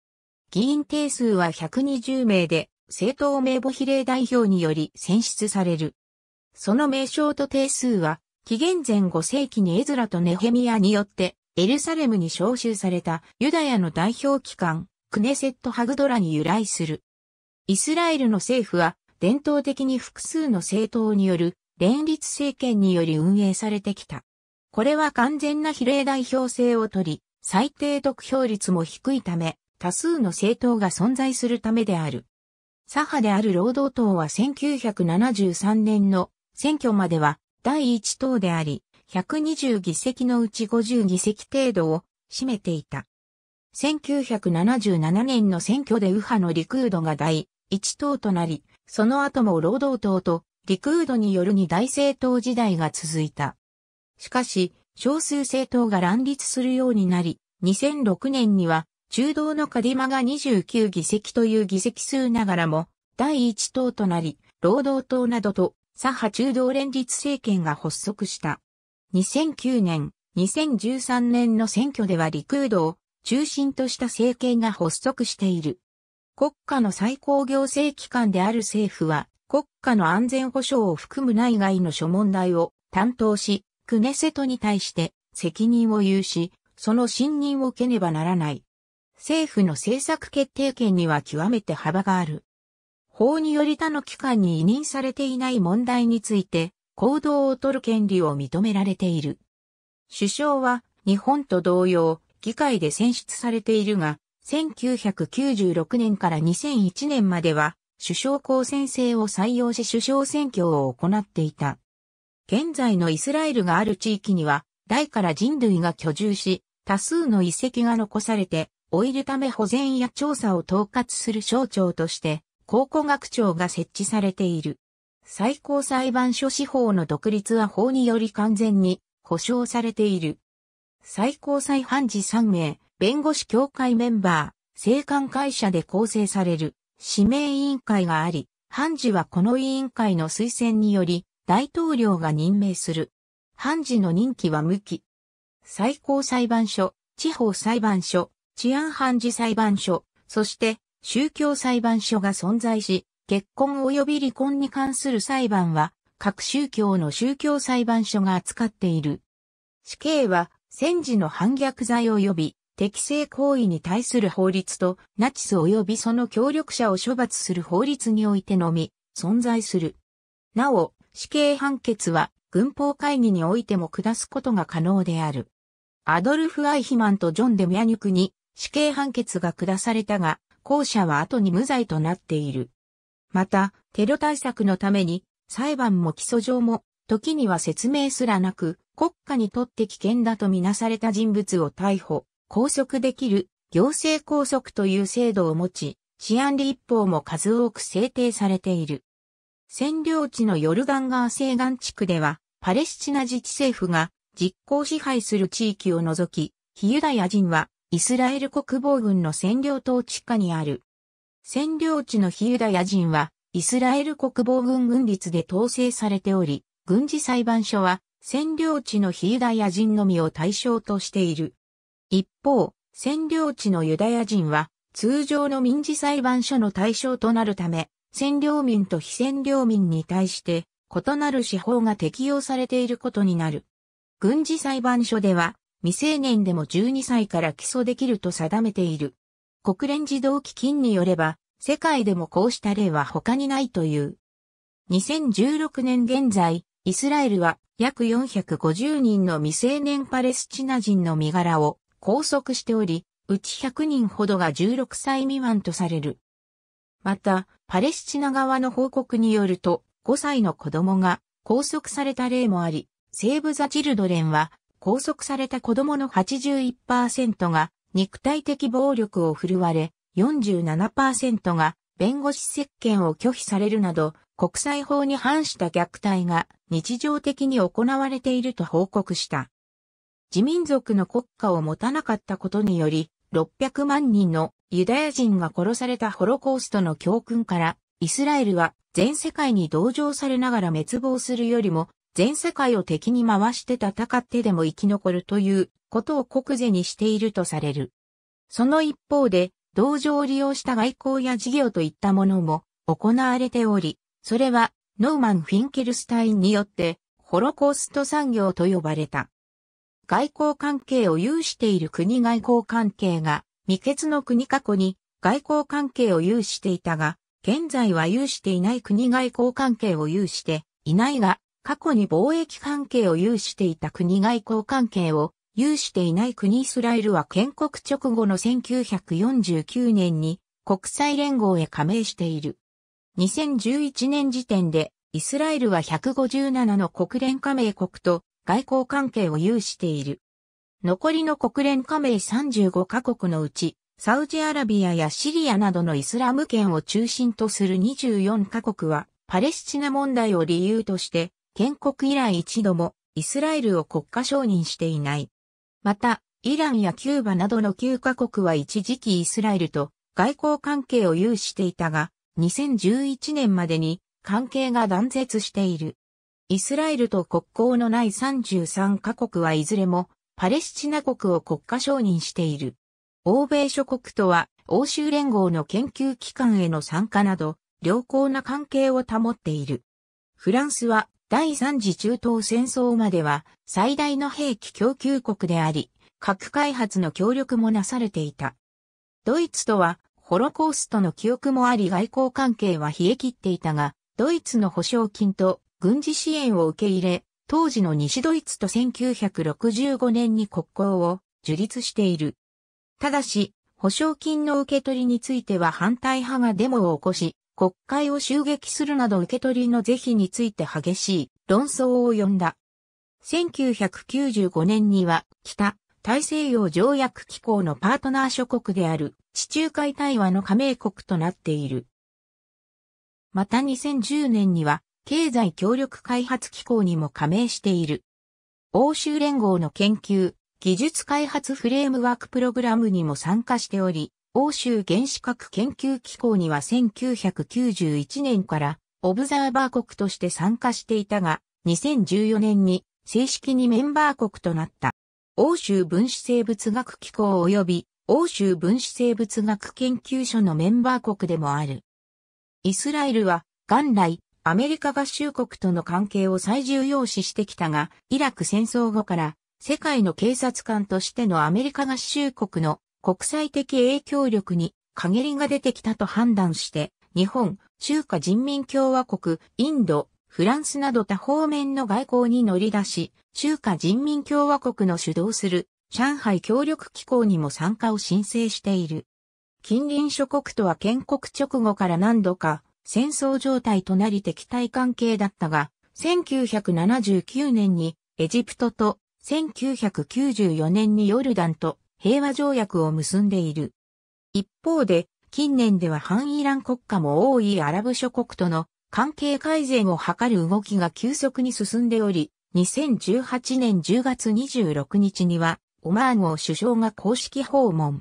議員定数は120名で、政党名簿比例代表により選出される。その名称と定数は、紀元前5世紀にエズラとネヘミアによって、エルサレムに召集されたユダヤの代表機関、クネセット・ハグドラに由来する。イスラエルの政府は、伝統的に複数の政党による連立政権により運営されてきた。これは完全な比例代表制をとり、最低得票率も低いため、多数の政党が存在するためである。左派である労働党は1973年の選挙までは第一党であり、120議席のうち50議席程度を占めていた。1977年の選挙で右派のリクードが第一党となり、その後も労働党とリクードによる二大政党時代が続いた。しかし、少数政党が乱立するようになり、2006年には、中道のカディマが29議席という議席数ながらも、第一党となり、労働党などと、左派中道連立政権が発足した。2009年、2013年の選挙では陸クーを中心とした政権が発足している。国家の最高行政機関である政府は、国家の安全保障を含む内外の諸問題を担当し、クネセトに対して責任を有し、その信任を受けねばならない。政府の政策決定権には極めて幅がある。法により他の機関に委任されていない問題について行動をとる権利を認められている。首相は日本と同様、議会で選出されているが、1996年から2001年までは首相公選制を採用し首相選挙を行っていた。現在のイスラエルがある地域には、代から人類が居住し、多数の遺跡が残されて、老いるため保全や調査を統括する省庁として、考古学庁が設置されている。最高裁判所司法の独立は法により完全に保障されている。最高裁判事3名、弁護士協会メンバー、政官会社で構成される指名委員会があり、判事はこの委員会の推薦により、大統領が任命する。判事の任期は無期。最高裁判所、地方裁判所、治安判事裁判所、そして宗教裁判所が存在し、結婚及び離婚に関する裁判は、各宗教の宗教裁判所が扱っている。死刑は、戦時の反逆罪及び、適正行為に対する法律と、ナチス及びその協力者を処罰する法律においてのみ、存在する。なお、死刑判決は軍法会議においても下すことが可能である。アドルフ・アイヒマンとジョン・デミャニュクに死刑判決が下されたが、後者は後に無罪となっている。また、テロ対策のために裁判も起訴状も時には説明すらなく国家にとって危険だとみなされた人物を逮捕、拘束できる行政拘束という制度を持ち、治安立法も数多く制定されている。占領地のヨルガン川西岸地区では、パレスチナ自治政府が実効支配する地域を除き、非ユダヤ人はイスラエル国防軍の占領統治下にある。占領地の非ユダヤ人は、イスラエル国防軍軍律で統制されており、軍事裁判所は、占領地の非ユダヤ人のみを対象としている。一方、占領地のユダヤ人は、通常の民事裁判所の対象となるため、占領民と非占領民に対して異なる司法が適用されていることになる。軍事裁判所では未成年でも12歳から起訴できると定めている。国連児童基金によれば世界でもこうした例は他にないという。2016年現在、イスラエルは約450人の未成年パレスチナ人の身柄を拘束しており、うち100人ほどが16歳未満とされる。また、パレスチナ側の報告によると、5歳の子供が拘束された例もあり、セーブ・ザ・チルドレンは、拘束された子供の81%が肉体的暴力を振るわれ、47%が弁護士接見を拒否されるなど、国際法に反した虐待が日常的に行われていると報告した。自民族の国家を持たなかったことにより、600万人のユダヤ人が殺されたホロコーストの教訓から、イスラエルは全世界に同情されながら滅亡するよりも、全世界を敵に回して戦ってでも生き残るということを国是にしているとされる。その一方で、同情を利用した外交や事業といったものも行われており、それはノーマン・フィンケルスタインによってホロコースト産業と呼ばれた。外交関係を有している国外交関係が、未決の国過去に外交関係を有していたが、現在は有していない国外交関係を有していないが、過去に貿易関係を有していた国外交関係を有していない国イスラエルは建国直後の1949年に国際連合へ加盟している。2011年時点でイスラエルは157の国連加盟国と外交関係を有している。残りの国連加盟35カ国のうち、サウジアラビアやシリアなどのイスラム圏を中心とする24カ国は、パレスチナ問題を理由として、建国以来一度もイスラエルを国家承認していない。また、イランやキューバなどの9カ国は一時期イスラエルと外交関係を有していたが、2011年までに関係が断絶している。イスラエルと国交のない33カ国はいずれもパレスチナ国を国家承認している。欧米諸国とは欧州連合の研究機関への参加など良好な関係を保っている。フランスは第三次中東戦争までは最大の兵器供給国であり、核開発の協力もなされていた。ドイツとはホロコーストの記憶もあり外交関係は冷え切っていたが、ドイツの保証金と軍事支援を受け入れ、当時の西ドイツと1965年に国交を樹立している。ただし、保証金の受け取りについては反対派がデモを起こし、国会を襲撃するなど受け取りの是非について激しい論争を呼んだ。1995年には北大西洋条約機構のパートナー諸国である地中海対話の加盟国となっている。また2010年には経済協力開発機構にも加盟している。欧州連合の研究、技術開発フレームワークプログラムにも参加しており、欧州原子核研究機構には1991年からオブザーバー国として参加していたが、2014年に正式にメンバー国となった。欧州分子生物学機構及び欧州分子生物学研究所のメンバー国でもある。イスラエルは元来アメリカ合衆国との関係を最重要視してきたが、イラク戦争後から世界の警察官としてのアメリカ合衆国の国際的影響力に陰りが出てきたと判断して、日本、中華人民共和国、インド、フランスなど多方面の外交に乗り出し、中華人民共和国の主導する上海協力機構にも参加を申請している。近隣諸国とは建国直後から何度か戦争状態となり敵対関係だったが、1979年にエジプトと1994年にヨルダンと平和条約を結んでいる。一方で、近年では反イラン国家も多いアラブ諸国との関係改善を図る動きが急速に進んでおり、2018年10月26日には、オマーンを首相が公式訪問。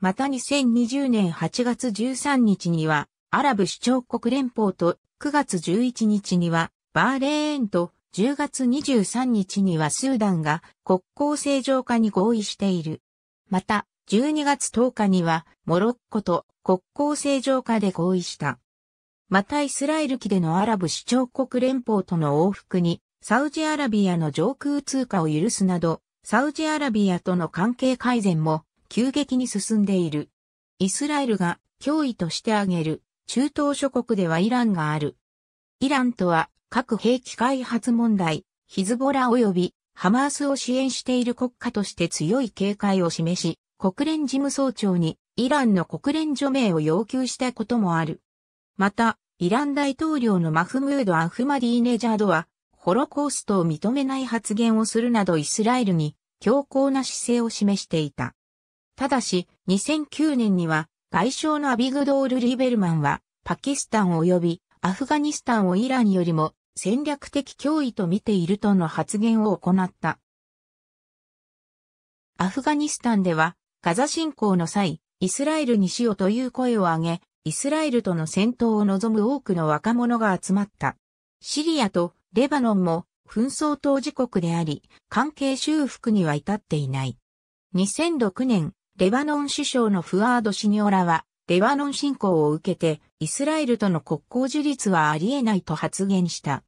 また2020年8月13日には、アラブ首長国連邦と9月11日にはバーレーンと10月23日にはスーダンが国交正常化に合意している。また、12月10日にはモロッコと国交正常化で合意した。またイスラエル機でのアラブ首長国連邦との往復にサウジアラビアの上空通過を許すなど、サウジアラビアとの関係改善も急激に進んでいる。イスラエルが脅威として挙げる中東諸国ではイランがある。イランとは核兵器開発問題、ヒズボラ及びハマースを支援している国家として強い警戒を示し、国連事務総長にイランの国連除名を要求したこともある。また、イラン大統領のマフムード・アフマディーネジャードは、ホロコーストを認めない発言をするなどイスラエルに強硬な姿勢を示していた。ただし、2009年には外相のアビグドール・リベルマンは、パキスタン及びアフガニスタンをイランよりも戦略的脅威と見ているとの発言を行った。アフガニスタンでは、ガザ侵攻の際、イスラエルにしようという声を上げ、イスラエルとの戦闘を望む多くの若者が集まった。シリアとレバノンも紛争当事国であり、関係修復には至っていない。2006年、レバノン首相のフワード・シニオラは、レバノン侵攻を受けて、イスラエルとの国交樹立はあり得ないと発言した。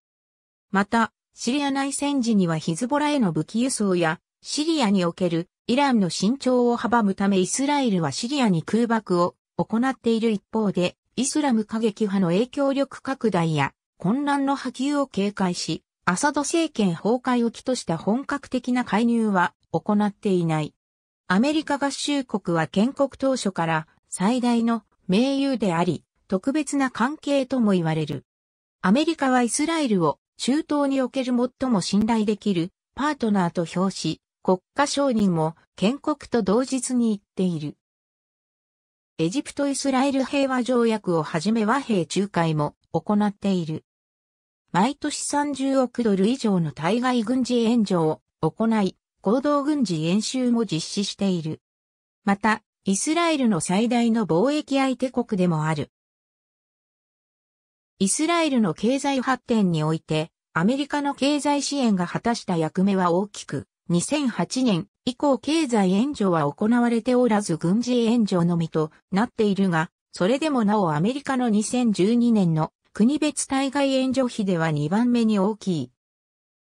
また、シリア内戦時にはヒズボラへの武器輸送や、シリアにおけるイランの伸長を阻むためイスラエルはシリアに空爆を行っている一方で、イスラム過激派の影響力拡大や混乱の波及を警戒し、アサド政権崩壊を起とした本格的な介入は行っていない。アメリカ合衆国は建国当初から最大の盟友であり、特別な関係とも言われる。アメリカはイスラエルを中東における最も信頼できるパートナーと表し、国家承認も建国と同日に言っている。エジプト・イスラエル平和条約をはじめ和平仲介も行っている。毎年30億ドル以上の対外軍事援助を行い、合同軍事演習も実施している。また、イスラエルの最大の貿易相手国でもある。イスラエルの経済発展において、アメリカの経済支援が果たした役目は大きく、2008年以降経済援助は行われておらず軍事援助のみとなっているが、それでもなおアメリカの2012年の国別対外援助費では2番目に大きい。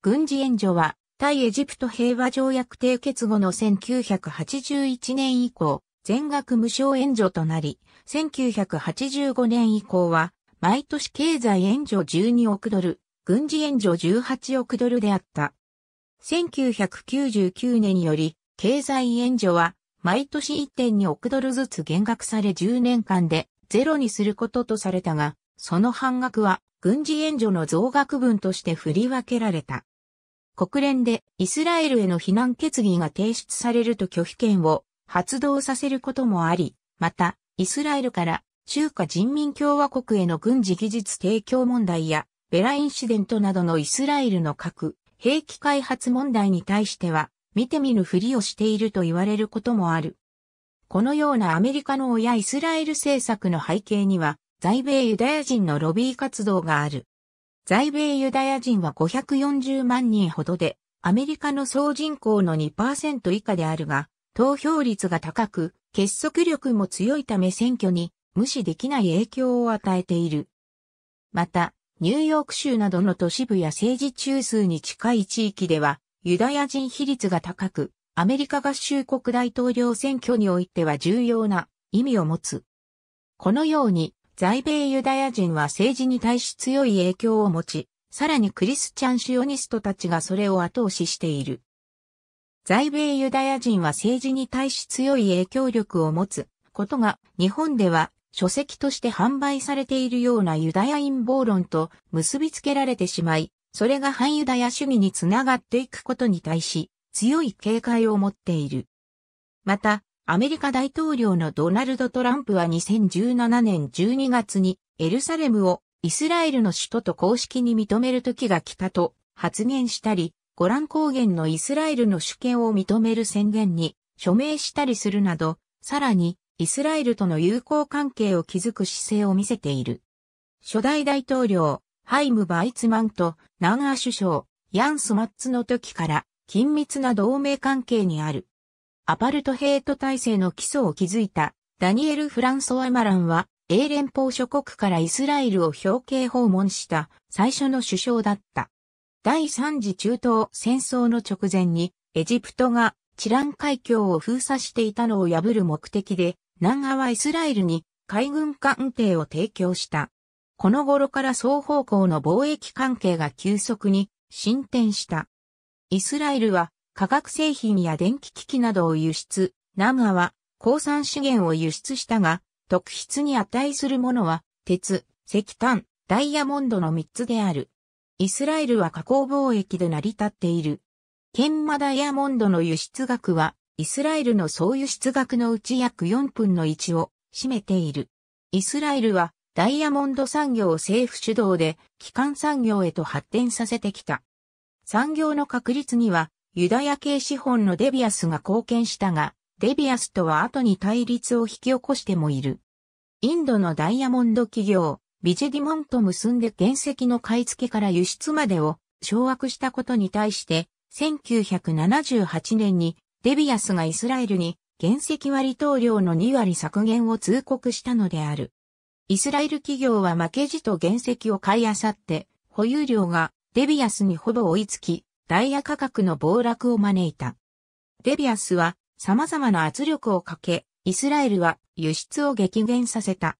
軍事援助は対エジプト平和条約締結後の1981年以降、全額無償援助となり、1985年以降は、毎年経済援助12億ドル、軍事援助18億ドルであった。1999年より、経済援助は、毎年1.2億ドルずつ減額され10年間でゼロにすることとされたが、その半額は軍事援助の増額分として振り分けられた。国連でイスラエルへの非難決議が提出されると拒否権を発動させることもあり、また、イスラエルから中華人民共和国への軍事技術提供問題や、ベラインシデントなどのイスラエルの核兵器開発問題に対しては、見て見ぬふりをしていると言われることもある。このようなアメリカの親イスラエル政策の背景には、在米ユダヤ人のロビー活動がある。在米ユダヤ人は540万人ほどで、アメリカの総人口の2%以下であるが、投票率が高く、結束力も強いため選挙に無視できない影響を与えている。また、ニューヨーク州などの都市部や政治中枢に近い地域では、ユダヤ人比率が高く、アメリカ合衆国大統領選挙においては重要な意味を持つ。このように、在米ユダヤ人は政治に対し強い影響を持ち、さらにクリスチャンシオニストたちがそれを後押ししている。在米ユダヤ人は政治に対し強い影響力を持つことが日本では書籍として販売されているようなユダヤ陰謀論と結びつけられてしまい、それが反ユダヤ主義につながっていくことに対し強い警戒を持っている。また、アメリカ大統領のドナルド・トランプは2017年12月にエルサレムをイスラエルの首都と公式に認める時が来たと発言したり、ゴラン高原のイスラエルの主権を認める宣言に署名したりするなど、さらにイスラエルとの友好関係を築く姿勢を見せている。初代大統領、ハイム・バイツマンと南ア首相、ヤン・スマッツの時から緊密な同盟関係にある。アパルトヘイト体制の基礎を築いたダニエル・フランソワ・マランは、英連邦諸国からイスラエルを表敬訪問した最初の首相だった。第三次中東戦争の直前に、エジプトがチラン海峡を封鎖していたのを破る目的で、南側イスラエルに海軍艦艇を提供した。この頃から双方向の貿易関係が急速に進展した。イスラエルは化学製品や電気機器などを輸出、ムアは鉱産資源を輸出したが、特筆に値するものは、鉄、石炭、ダイヤモンドの3つである。イスラエルは加工貿易で成り立っている。研磨ダイヤモンドの輸出額は、イスラエルの総輸出額のうち約4分の1を占めている。イスラエルは、ダイヤモンド産業を政府主導で、基幹産業へと発展させてきた。産業の確立には、ユダヤ系資本のデビアスが貢献したが、デビアスとは後に対立を引き起こしてもいる。インドのダイヤモンド企業、ビジェディモンと結んで原石の買い付けから輸出までを掌握したことに対して、1978年にデビアスがイスラエルに原石割当量の2割削減を通告したのである。イスラエル企業は負けじと原石を買い漁って、保有量がデビアスにほぼ追いつき、ダイヤ価格の暴落を招いた。デビアスは様々な圧力をかけ、イスラエルは輸出を激減させた。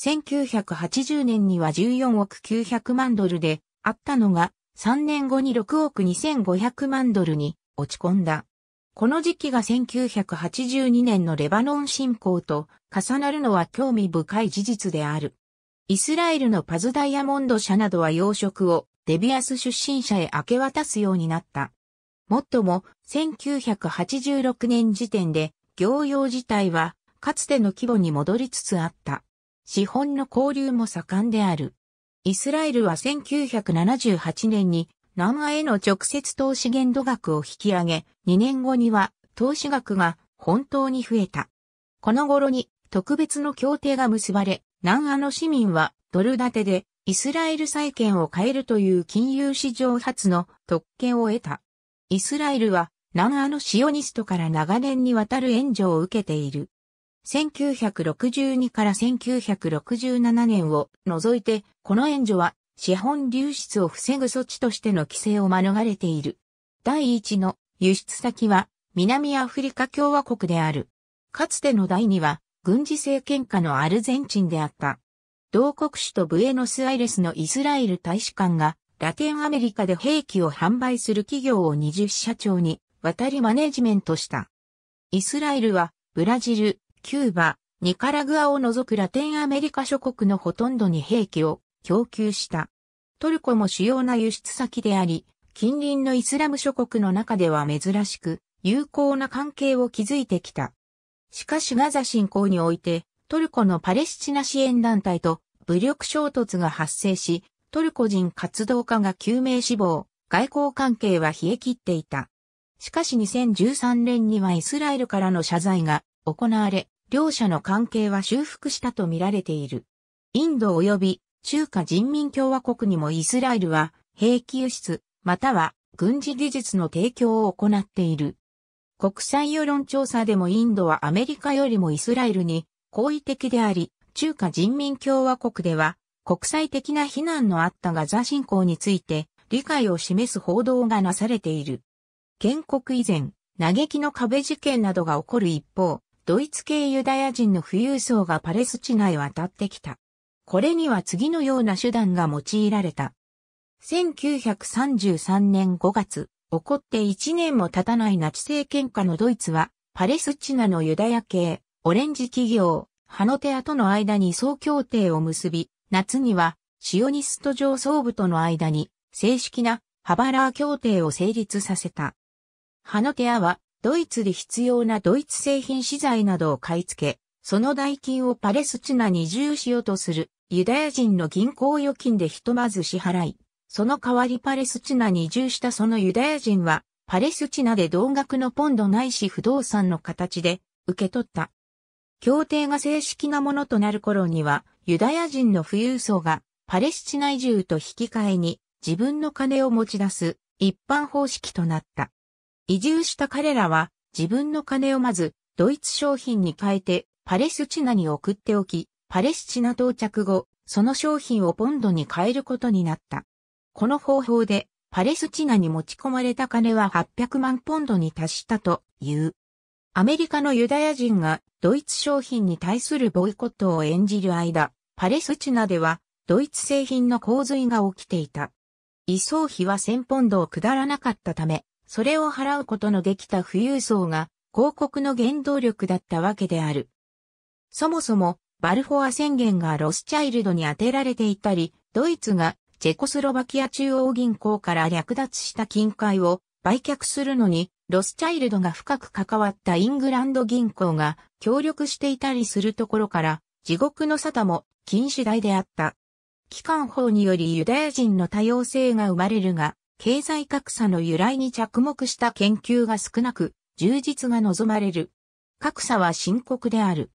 1980年には14億900万ドルであったのが、3年後に6億2500万ドルに落ち込んだ。この時期が1982年のレバノン侵攻と重なるのは興味深い事実である。イスラエルのパズダイヤモンド社などは養殖をデビアス出身者へ明け渡すようになった。もっとも、1986年時点で、業用自体は、かつての規模に戻りつつあった。資本の交流も盛んである。イスラエルは1978年に南アへの直接投資限度額を引き上げ、2年後には投資額が本当に増えた。この頃に特別の協定が結ばれ、南アの市民はドル建てでイスラエル債権を変えるという金融史上初の特権を得た。イスラエルは南アのシオニストから長年にわたる援助を受けている。1962から1967年を除いて、この援助は資本流出を防ぐ措置としての規制を免れている。第一の輸出先は南アフリカ共和国である。かつての第二は軍事政権下のアルゼンチンであった。同国首都ブエノスアイレスのイスラエル大使館が、ラテンアメリカで兵器を販売する企業を20社長に渡りマネジメントした。イスラエルは、ブラジル、キューバ、ニカラグアを除くラテンアメリカ諸国のほとんどに兵器を供給した。トルコも主要な輸出先であり、近隣のイスラム諸国の中では珍しく、友好な関係を築いてきた。しかしガザ侵攻において、トルコのパレスチナ支援団体と武力衝突が発生し、トルコ人活動家が救命死亡、外交関係は冷え切っていた。しかし2013年にはイスラエルからの謝罪が行われ、両者の関係は修復したとみられている。インド及び中華人民共和国にもイスラエルは兵器輸出、または軍事技術の提供を行っている。国際世論調査でもインドはアメリカよりもイスラエルに好意的であり、中華人民共和国では国際的な非難のあったガザ侵攻について理解を示す報道がなされている。建国以前、嘆きの壁事件などが起こる一方、ドイツ系ユダヤ人の富裕層がパレスチナへ渡ってきた。これには次のような手段が用いられた。1933年5月、起こって1年も経たないナチ政権下のドイツは、パレスチナのユダヤ系、オレンジ企業、ハノテアとの間に総協定を結び、夏には、シオニスト上層部との間に、正式なハバラー協定を成立させた。ハノテアは、ドイツで必要なドイツ製品資材などを買い付け、その代金をパレスチナに移住しようとするユダヤ人の銀行預金でひとまず支払い、その代わりパレスチナに移住したそのユダヤ人は、パレスチナで同額のポンドないし不動産の形で受け取った。協定が正式なものとなる頃には、ユダヤ人の富裕層がパレスチナ移住と引き換えに自分の金を持ち出す一般方式となった。移住した彼らは自分の金をまずドイツ商品に変えてパレスチナに送っておき、パレスチナ到着後、その商品をポンドに変えることになった。この方法でパレスチナに持ち込まれた金は800万ポンドに達したという。アメリカのユダヤ人がドイツ商品に対するボイコットを演じる間、パレスチナではドイツ製品の洪水が起きていた。移送費は1000ポンドを下らなかったため、それを払うことのできた富裕層が広告の原動力だったわけである。そもそも、バルフォア宣言がロスチャイルドに当てられていたり、ドイツがチェコスロバキア中央銀行から略奪した金塊を売却するのにロスチャイルドが深く関わったイングランド銀行が協力していたりするところから、地獄の沙汰も禁止代であった。機関法によりユダヤ人の多様性が生まれるが、経済格差の由来に着目した研究が少なく、充実が望まれる。格差は深刻である。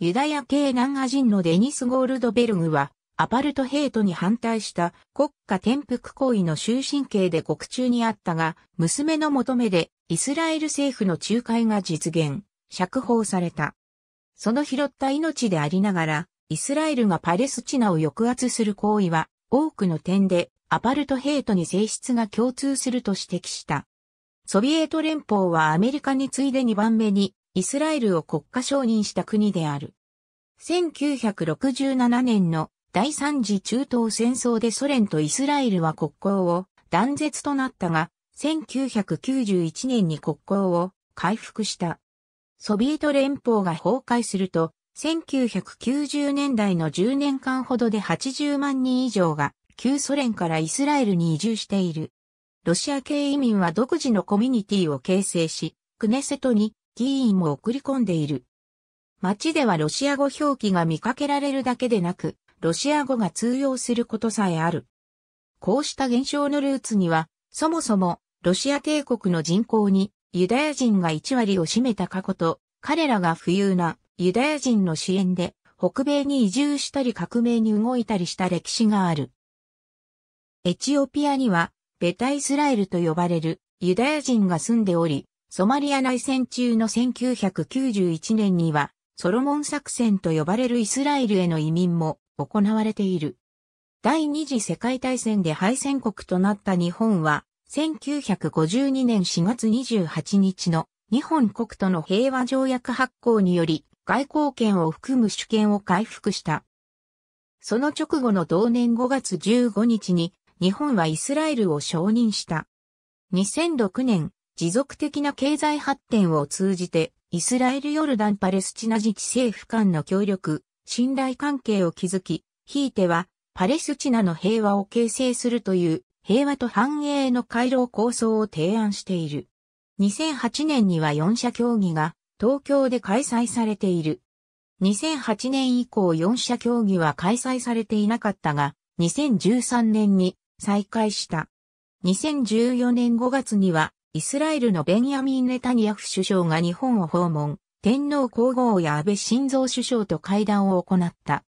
ユダヤ系南ア人のデニス・ゴールドベルグは、アパルトヘイトに反対した国家転覆行為の終身刑で獄中にあったが、娘の求めでイスラエル政府の仲介が実現、釈放された。その拾った命でありながら、イスラエルがパレスチナを抑圧する行為は、多くの点でアパルトヘイトに性質が共通すると指摘した。ソビエト連邦はアメリカに次いで2番目にイスラエルを国家承認した国である。1967年の第三次中東戦争でソ連とイスラエルは国交を断絶となったが、1991年に国交を回復した。ソビエト連邦が崩壊すると、1990年代の10年間ほどで80万人以上が旧ソ連からイスラエルに移住している。ロシア系移民は独自のコミュニティを形成し、クネセトに議員も送り込んでいる。街ではロシア語表記が見かけられるだけでなく、ロシア語が通用することさえある。こうした現象のルーツには、そもそもロシア帝国の人口にユダヤ人が1割を占めた過去と、彼らが富裕なユダヤ人の支援で北米に移住したり革命に動いたりした歴史がある。エチオピアにはベタイスラエルと呼ばれるユダヤ人が住んでおり、ソマリア内戦中の1991年にはソロモン作戦と呼ばれるイスラエルへの移民も行われている。第二次世界大戦で敗戦国となった日本は1952年4月28日の日本国との平和条約発行により外交権を含む主権を回復した。その直後の同年5月15日に日本はイスラエルを承認した。2006年、持続的な経済発展を通じてイスラエル・ヨルダン・パレスチナ自治政府間の協力、信頼関係を築き、ひいてはパレスチナの平和を形成するという平和と繁栄の回廊構想を提案している。2008年には4社協議が東京で開催されている。2008年以降4社協議は開催されていなかったが、2013年に再開した。2014年5月には、イスラエルのベンヤミン・ネタニヤフ首相が日本を訪問、天皇皇后や安倍晋三首相と会談を行った。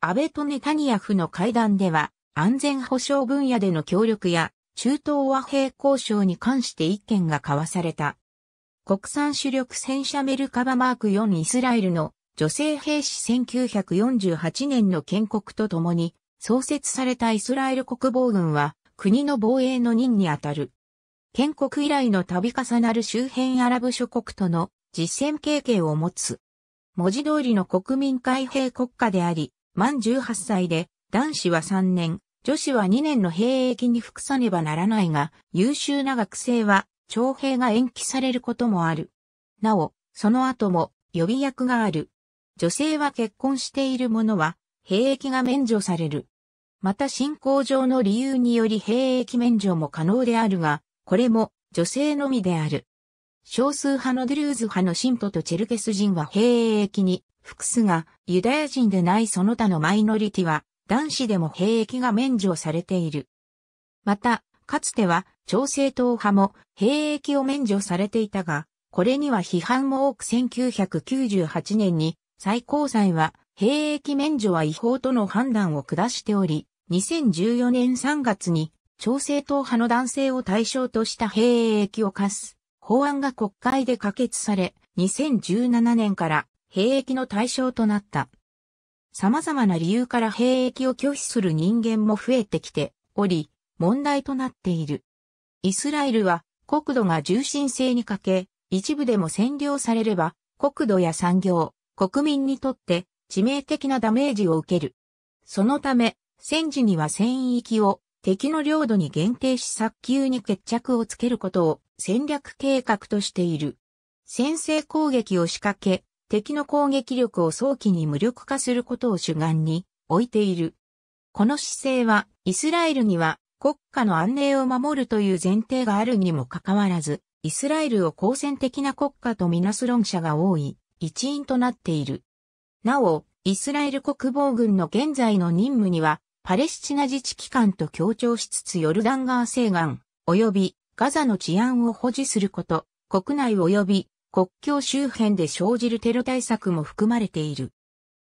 安倍とネタニヤフの会談では、安全保障分野での協力や中東和平交渉に関して意見が交わされた。国産主力戦車メルカバマーク4イスラエルの女性兵士1948年の建国とともに創設されたイスラエル国防軍は国の防衛の任にあたる。建国以来の度重なる周辺アラブ諸国との実践経験を持つ。文字通りの国民開閉国家であり、満18歳で男子は3年、女子は2年の兵役に服さねばならないが、優秀な学生は、徴兵が延期されることもある。なお、その後も予備役がある。女性は結婚している者は、兵役が免除される。また信仰上の理由により兵役免除も可能であるが、これも女性のみである。少数派のドゥルーズ派の信徒とチェルケス人は兵役に服すが、ユダヤ人でないその他のマイノリティは男子でも兵役が免除されている。また、かつては、朝鮮党派も兵役を免除されていたが、これには批判も多く1998年に最高裁は兵役免除は違法との判断を下しており、2014年3月に朝鮮党派の男性を対象とした兵役を課す法案が国会で可決され、2017年から兵役の対象となった。様々な理由から兵役を拒否する人間も増えてきており、問題となっている。イスラエルは国土が重心性に欠け、一部でも占領されれば、国土や産業、国民にとって致命的なダメージを受ける。そのため、戦時には戦域を敵の領土に限定し早急に決着をつけることを戦略計画としている。先制攻撃を仕掛け、敵の攻撃力を早期に無力化することを主眼に置いている。この姿勢は、イスラエルには国家の安寧を守るという前提があるにもかかわらず、イスラエルを好戦的な国家とみなす論者が多い一因となっている。なお、イスラエル国防軍の現在の任務には、パレスチナ自治機関と協調しつつヨルダン川西岸、及びガザの治安を保持すること、国内及び国境周辺で生じるテロ対策も含まれている。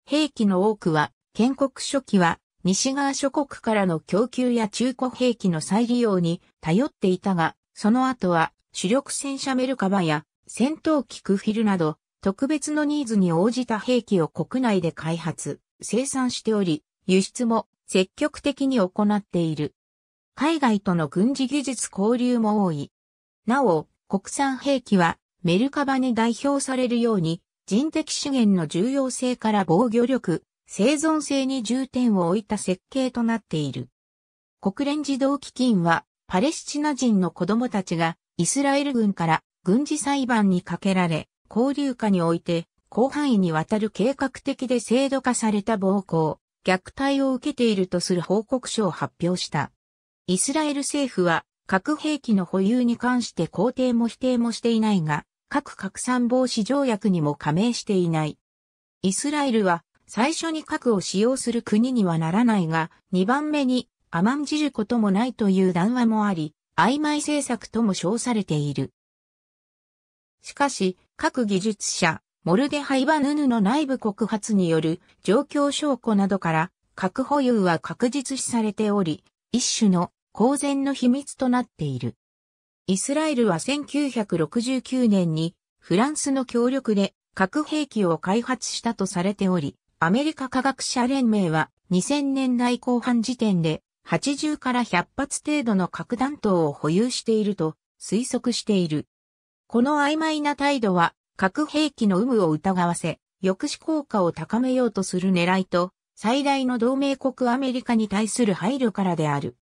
兵器の多くは、建国初期は西側諸国からの供給や中古兵器の再利用に頼っていたが、その後は主力戦車メルカバや戦闘機クフィルなど特別のニーズに応じた兵器を国内で開発、生産しており、輸出も積極的に行っている。海外との軍事技術交流も多い。なお、国産兵器はメルカバに代表されるように、人的資源の重要性から防御力、生存性に重点を置いた設計となっている。国連児童基金は、パレスチナ人の子供たちが、イスラエル軍から軍事裁判にかけられ、交流下において、広範囲にわたる計画的で制度化された暴行、虐待を受けているとする報告書を発表した。イスラエル政府は、核兵器の保有に関して肯定も否定もしていないが、核拡散防止条約にも加盟していない。イスラエルは最初に核を使用する国にはならないが、2番目に甘んじることもないという談話もあり、曖昧政策とも称されている。しかし、各技術者、モルデハイバヌヌの内部告発による状況証拠などから、核保有は確実視されており、一種の公然の秘密となっている。イスラエルは1969年にフランスの協力で核兵器を開発したとされており、アメリカ科学者連盟は2000年代後半時点で80から100発程度の核弾頭を保有していると推測している。この曖昧な態度は核兵器の有無を疑わせ、抑止効果を高めようとする狙いと、最大の同盟国アメリカに対する配慮からである。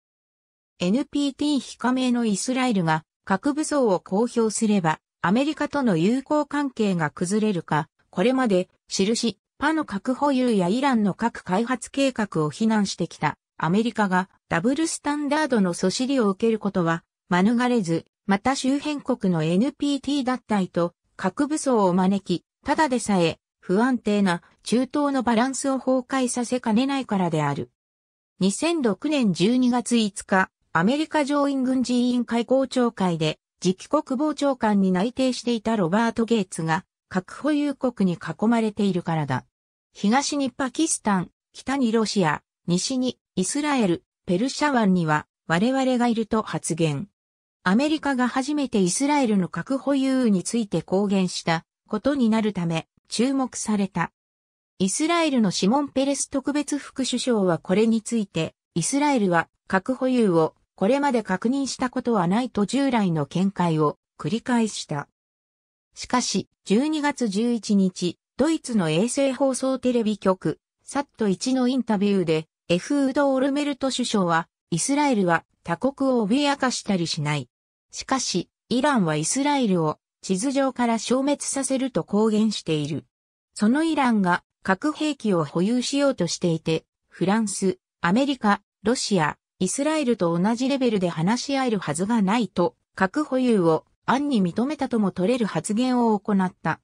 NPT 非加盟のイスラエルが核武装を公表すれば、アメリカとの友好関係が崩れるか、これまで、印、パの核保有やイランの核開発計画を非難してきた、アメリカがダブルスタンダードの素しりを受けることは、免れず、また周辺国の NPT 脱退と核武装を招き、ただでさえ不安定な中東のバランスを崩壊させかねないからである。2006年12月5日、アメリカ上院軍事委員会公聴会で、次期国防長官に内定していたロバート・ゲイツが、核保有国に囲まれているからだ。東にパキスタン、北にロシア、西にイスラエル、ペルシャ湾には我々がいると発言。アメリカが初めてイスラエルの核保有について公言したことになるため注目された。イスラエルのシモン・ペレス特別副首相はこれについて、イスラエルは核保有をこれまで確認したことはないと従来の見解を繰り返した。しかし、12月11日、ドイツの衛星放送テレビ局、サット1のインタビューで、エフード・オルメルト首相は、イスラエルは他国を脅かしたりしない。しかし、イランはイスラエルを地図上から消滅させると公言している。そのイランが核兵器を保有しようとしていて、フランス、アメリカ、ロシア、イスラエルと同じレベルで話し合えるはずがないと、核保有を暗に認めたとも取れる発言を行った。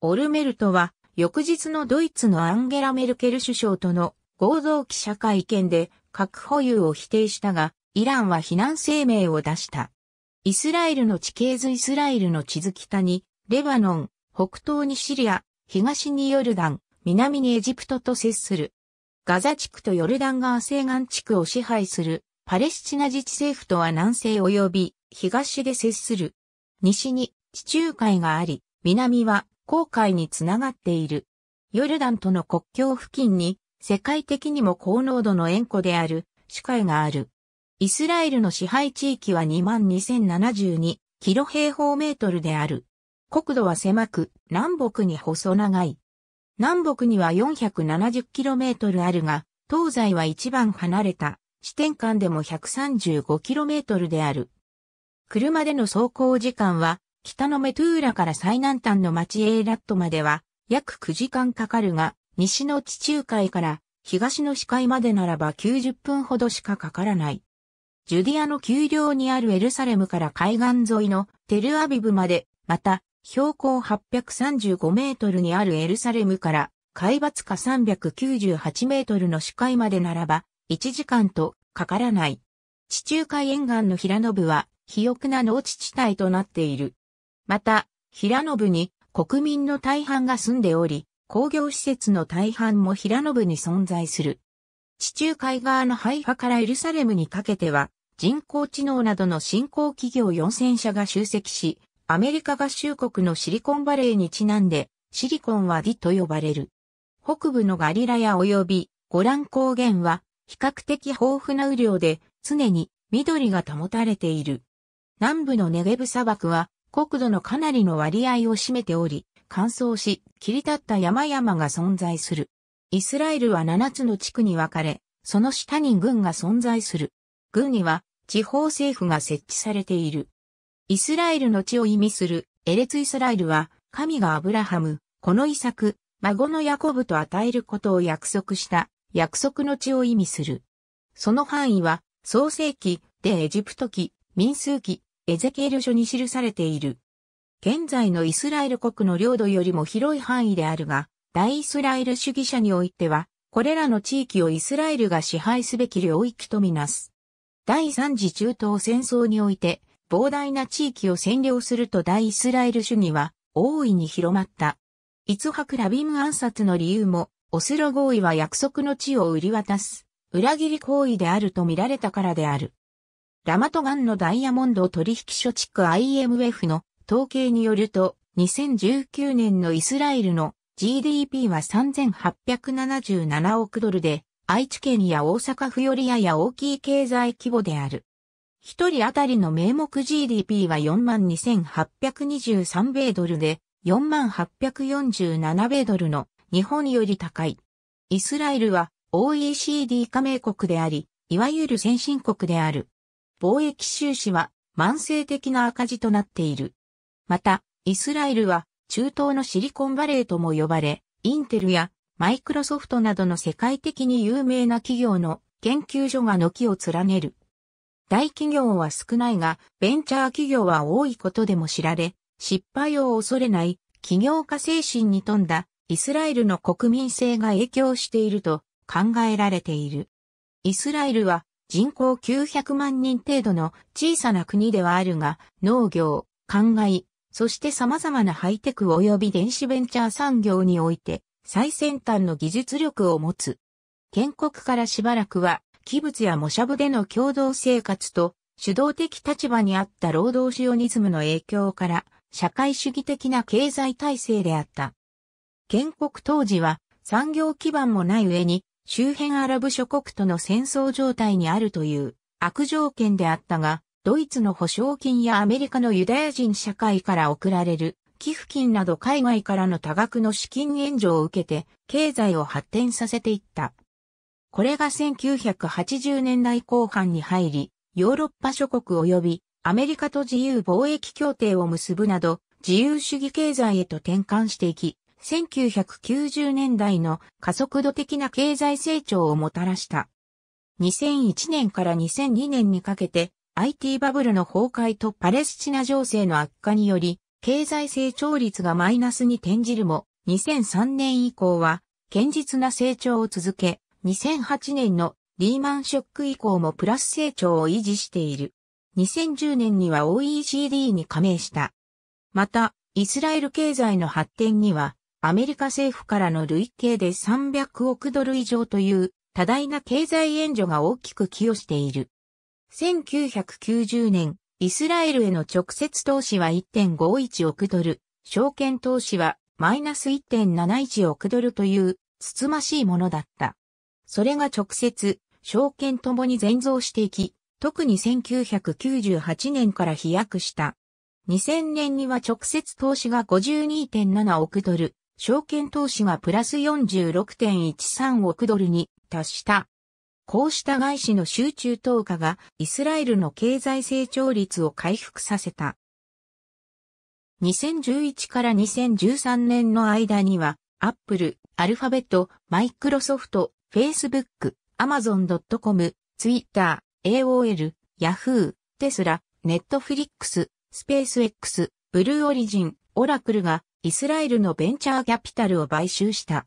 オルメルトは、翌日のドイツのアンゲラ・メルケル首相との合同記者会見で核保有を否定したが、イランは非難声明を出した。イスラエルの地形図イスラエルの地図北に、レバノン、北東にシリア、東にヨルダン、南にエジプトと接する。ガザ地区とヨルダン川西岸地区を支配するパレスチナ自治政府とは南西及び東で接する。西に地中海があり、南は航海につながっている。ヨルダンとの国境付近に世界的にも高濃度の塩湖である視界がある。イスラエルの支配地域は22,072キロ平方メートルである。国土は狭く、南北に細長い。南北には 470km あるが、東西は一番離れた、支店間でも 135km である。車での走行時間は、北のメトゥーラから最南端の町エーラットまでは、約9時間かかるが、西の地中海から東の視界までならば90分ほどしかかからない。ジュディアの丘陵にあるエルサレムから海岸沿いのテルアビブまで、また標高835メートルにあるエルサレムから海抜下398メートルの視界までならば、1時間とかからない。地中海沿岸の平野部は、肥沃な農地地帯となっている。また、平野部に国民の大半が住んでおり、工業施設の大半も平野部に存在する。地中海側のハイファからエルサレムにかけては、人工知能などの新興企業4000社が集積し、アメリカ合衆国のシリコンバレーにちなんで、シリコンはディと呼ばれる。北部のガリラヤ及びゴラン高原は比較的豊富な雨量で常に緑が保たれている。南部のネゲブ砂漠は国土のかなりの割合を占めており、乾燥し、切り立った山々が存在する。イスラエルは7つの地区に分かれ、その下に軍が存在する。軍には地方政府が設置されている。イスラエルの地を意味するエレツイスラエルは、神がアブラハム、この遺作、孫のヤコブと与えることを約束した約束の地を意味する。その範囲は、創世記でエジプト記、民数記、エゼケール書に記されている。現在のイスラエル国の領土よりも広い範囲であるが、大イスラエル主義者においては、これらの地域をイスラエルが支配すべき領域とみなす。第三次中東戦争において、膨大な地域を占領すると大イスラエル主義は大いに広まった。イツハク・ラビム暗殺の理由も、オスロ合意は約束の地を売り渡す、裏切り行為であると見られたからである。ラマトガンのダイヤモンド取引所地区 IMF の統計によると、2019年のイスラエルの GDP は3877億ドルで、愛知県や大阪府よりやや大きい経済規模である。一人当たりの名目 GDP は42,823米ドルで、4847米ドルの日本より高い。イスラエルは OECD 加盟国であり、いわゆる先進国である。貿易収支は慢性的な赤字となっている。また、イスラエルは中東のシリコンバレーとも呼ばれ、インテルやマイクロソフトなどの世界的に有名な企業の研究所が軒を連ねる。大企業は少ないが、ベンチャー企業は多いことでも知られ、失敗を恐れない企業家精神に富んだイスラエルの国民性が影響していると考えられている。イスラエルは人口900万人程度の小さな国ではあるが、農業、灌漑、そして様々なハイテク及び電子ベンチャー産業において最先端の技術力を持つ。建国からしばらくは器物や模写部での共同生活と主導的立場にあった労働シオニズムの影響から社会主義的な経済体制であった。建国当時は産業基盤もない上に周辺アラブ諸国との戦争状態にあるという悪条件であったが、ドイツの保証金やアメリカのユダヤ人社会から送られる寄付金など海外からの多額の資金援助を受けて経済を発展させていった。これが1980年代後半に入り、ヨーロッパ諸国及びアメリカと自由貿易協定を結ぶなど、自由主義経済へと転換していき、1990年代の加速度的な経済成長をもたらした。2001年から2002年にかけて IT バブルの崩壊とパレスチナ情勢の悪化により、経済成長率がマイナスに転じるも、2003年以降は堅実な成長を続け、2008年のリーマンショック以降もプラス成長を維持している。2010年には OECD に加盟した。また、イスラエル経済の発展には、アメリカ政府からの累計で300億ドル以上という多大な経済援助が大きく寄与している。1990年、イスラエルへの直接投資は1.51億ドル、証券投資はマイナス1.71億ドルという、つつましいものだった。それが直接、証券ともに全増していき、特に1998年から飛躍した。2000年には直接投資が52.7億ドル、証券投資がプラス46.13億ドルに達した。こうした外資の集中投下がイスラエルの経済成長率を回復させた。2011から2013年の間には、アップル、アルファベット、マイクロソフト、Facebook、Amazon.com、Twitter、AOL、Yahoo、テスラ、Netflix、スペース X、ブルーオリジン、オラクルがイスラエルのベンチャーキャピタルを買収した。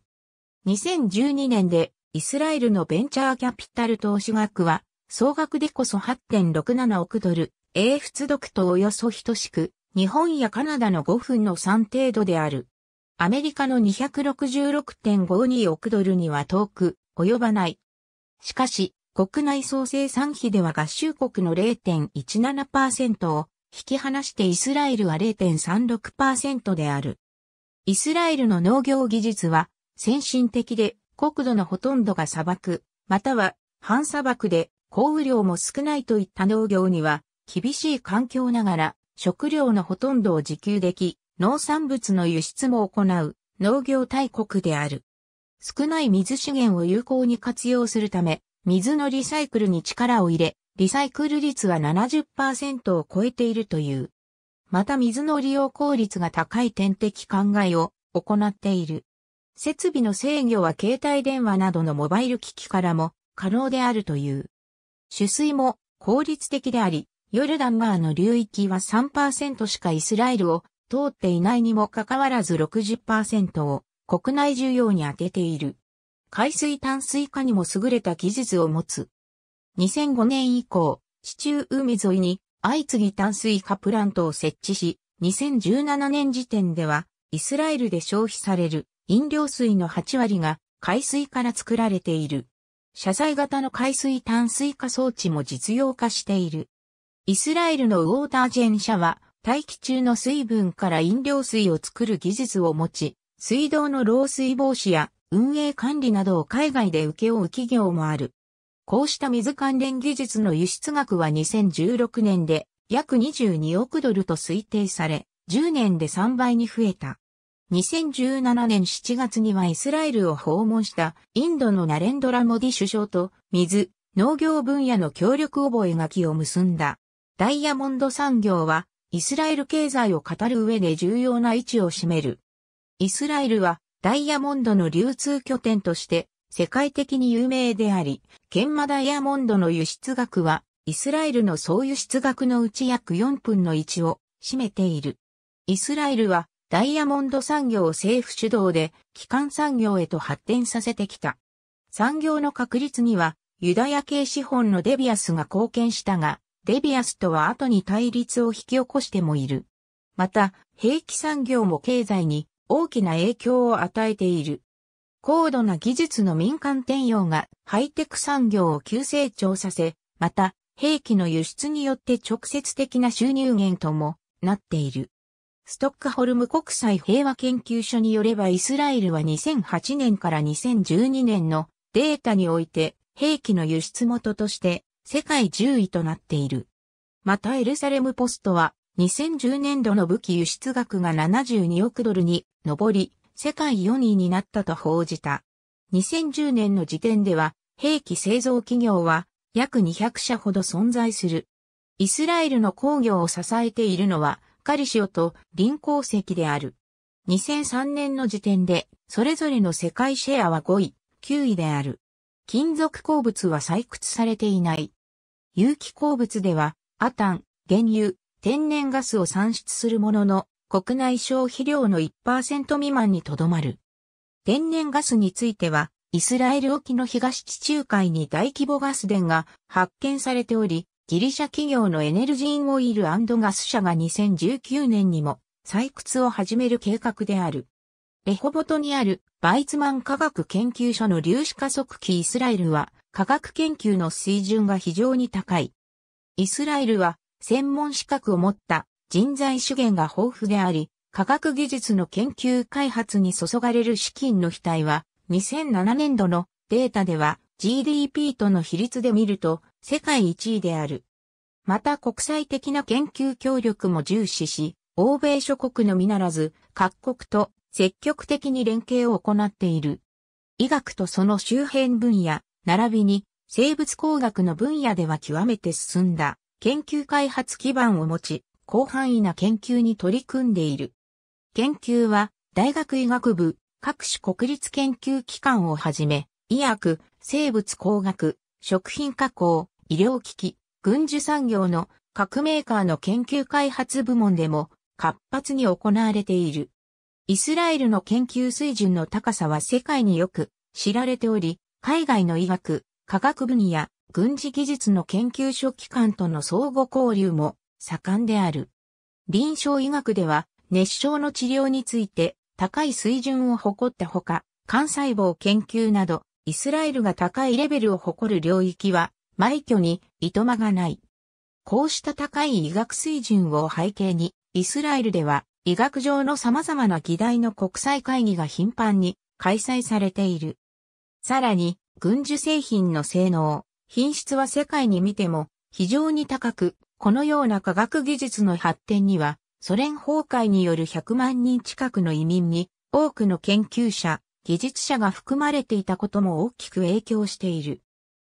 2012年でイスラエルのベンチャーキャピタル投資額は総額でこそ8.67億ドル、英仏独とおよそ等しく、日本やカナダの5分の3程度である。アメリカの266.52億ドルには遠く、及ばない。しかし、国内総生産比では合衆国の0.17%を引き離してイスラエルは0.36%である。イスラエルの農業技術は先進的で国土のほとんどが砂漠、または半砂漠で降雨量も少ないといった農業には厳しい環境ながら食料のほとんどを自給でき、農産物の輸出も行う農業大国である。少ない水資源を有効に活用するため、水のリサイクルに力を入れ、リサイクル率は70%を超えているという。また水の利用効率が高い点滴考えを行っている。設備の制御は携帯電話などのモバイル機器からも可能であるという。取水も効率的であり、ヨルダン川の流域は3%しかイスラエルを通っていないにもかかわらず60%を国内需要に当てている。海水淡水化にも優れた技術を持つ。2005年以降、地中海沿いに相次ぎ淡水化プラントを設置し、2017年時点では、イスラエルで消費される飲料水の8割が海水から作られている。車載型の海水淡水化装置も実用化している。イスラエルのウォータージェン社は、大気中の水分から飲料水を作る技術を持ち、水道の漏水防止や運営管理などを海外で請け負う企業もある。こうした水関連技術の輸出額は2016年で約22億ドルと推定され、10年で3倍に増えた。2017年7月にはイスラエルを訪問したインドのナレンドラモディ首相と水、農業分野の協力覚書を結んだ。ダイヤモンド産業はイスラエル経済を語る上で重要な位置を占める。イスラエルはダイヤモンドの流通拠点として世界的に有名であり、研磨ダイヤモンドの輸出額はイスラエルの総輸出額のうち約4分の1を占めている。イスラエルはダイヤモンド産業を政府主導で基幹産業へと発展させてきた。産業の確立にはユダヤ系資本のデビアスが貢献したが、デビアスとは後に対立を引き起こしてもいる。また、兵器産業も経済に大きな影響を与えている。高度な技術の民間転用がハイテク産業を急成長させ、また兵器の輸出によって直接的な収入源ともなっている。ストックホルム国際平和研究所によればイスラエルは2008年から2012年のデータにおいて兵器の輸出元として世界10位となっている。またエルサレムポストは2010年度の武器輸出額が72億ドルに上り、世界4位になったと報じた。2010年の時点では、兵器製造企業は約200社ほど存在する。イスラエルの工業を支えているのは、カリシオと輪鉱石である。2003年の時点で、それぞれの世界シェアは5位、9位である。金属鉱物は採掘されていない。有機鉱物では、アタン、原油、天然ガスを産出するものの、国内消費量の1%未満にとどまる。天然ガスについては、イスラエル沖の東地中海に大規模ガス田が発見されており、ギリシャ企業のエネルギーオイルガス社が2019年にも採掘を始める計画である。レホボトにあるバイツマン科学研究所の粒子加速器イスラエルは科学研究の水準が非常に高い。イスラエルは専門資格を持った人材資源が豊富であり、科学技術の研究開発に注がれる資金の額は、2007年度のデータでは GDP との比率で見ると世界一位である。また国際的な研究協力も重視し、欧米諸国のみならず各国と積極的に連携を行っている。医学とその周辺分野、並びに生物工学の分野では極めて進んだ研究開発基盤を持ち、広範囲な研究に取り組んでいる。研究は、大学医学部、各種国立研究機関をはじめ、医薬、生物工学、食品加工、医療機器、軍需産業の各メーカーの研究開発部門でも活発に行われている。イスラエルの研究水準の高さは世界によく知られており、海外の医学、科学分野、軍事技術の研究所機関との相互交流も盛んである。臨床医学では、熱傷の治療について高い水準を誇ったほか、幹細胞研究など、イスラエルが高いレベルを誇る領域は、埋挙に糸間がない。こうした高い医学水準を背景に、イスラエルでは医学上の様々な議題の国際会議が頻繁に開催されている。さらに、軍需製品の性能、品質は世界に見ても非常に高く、このような科学技術の発展には、ソ連崩壊による100万人近くの移民に、多くの研究者、技術者が含まれていたことも大きく影響している。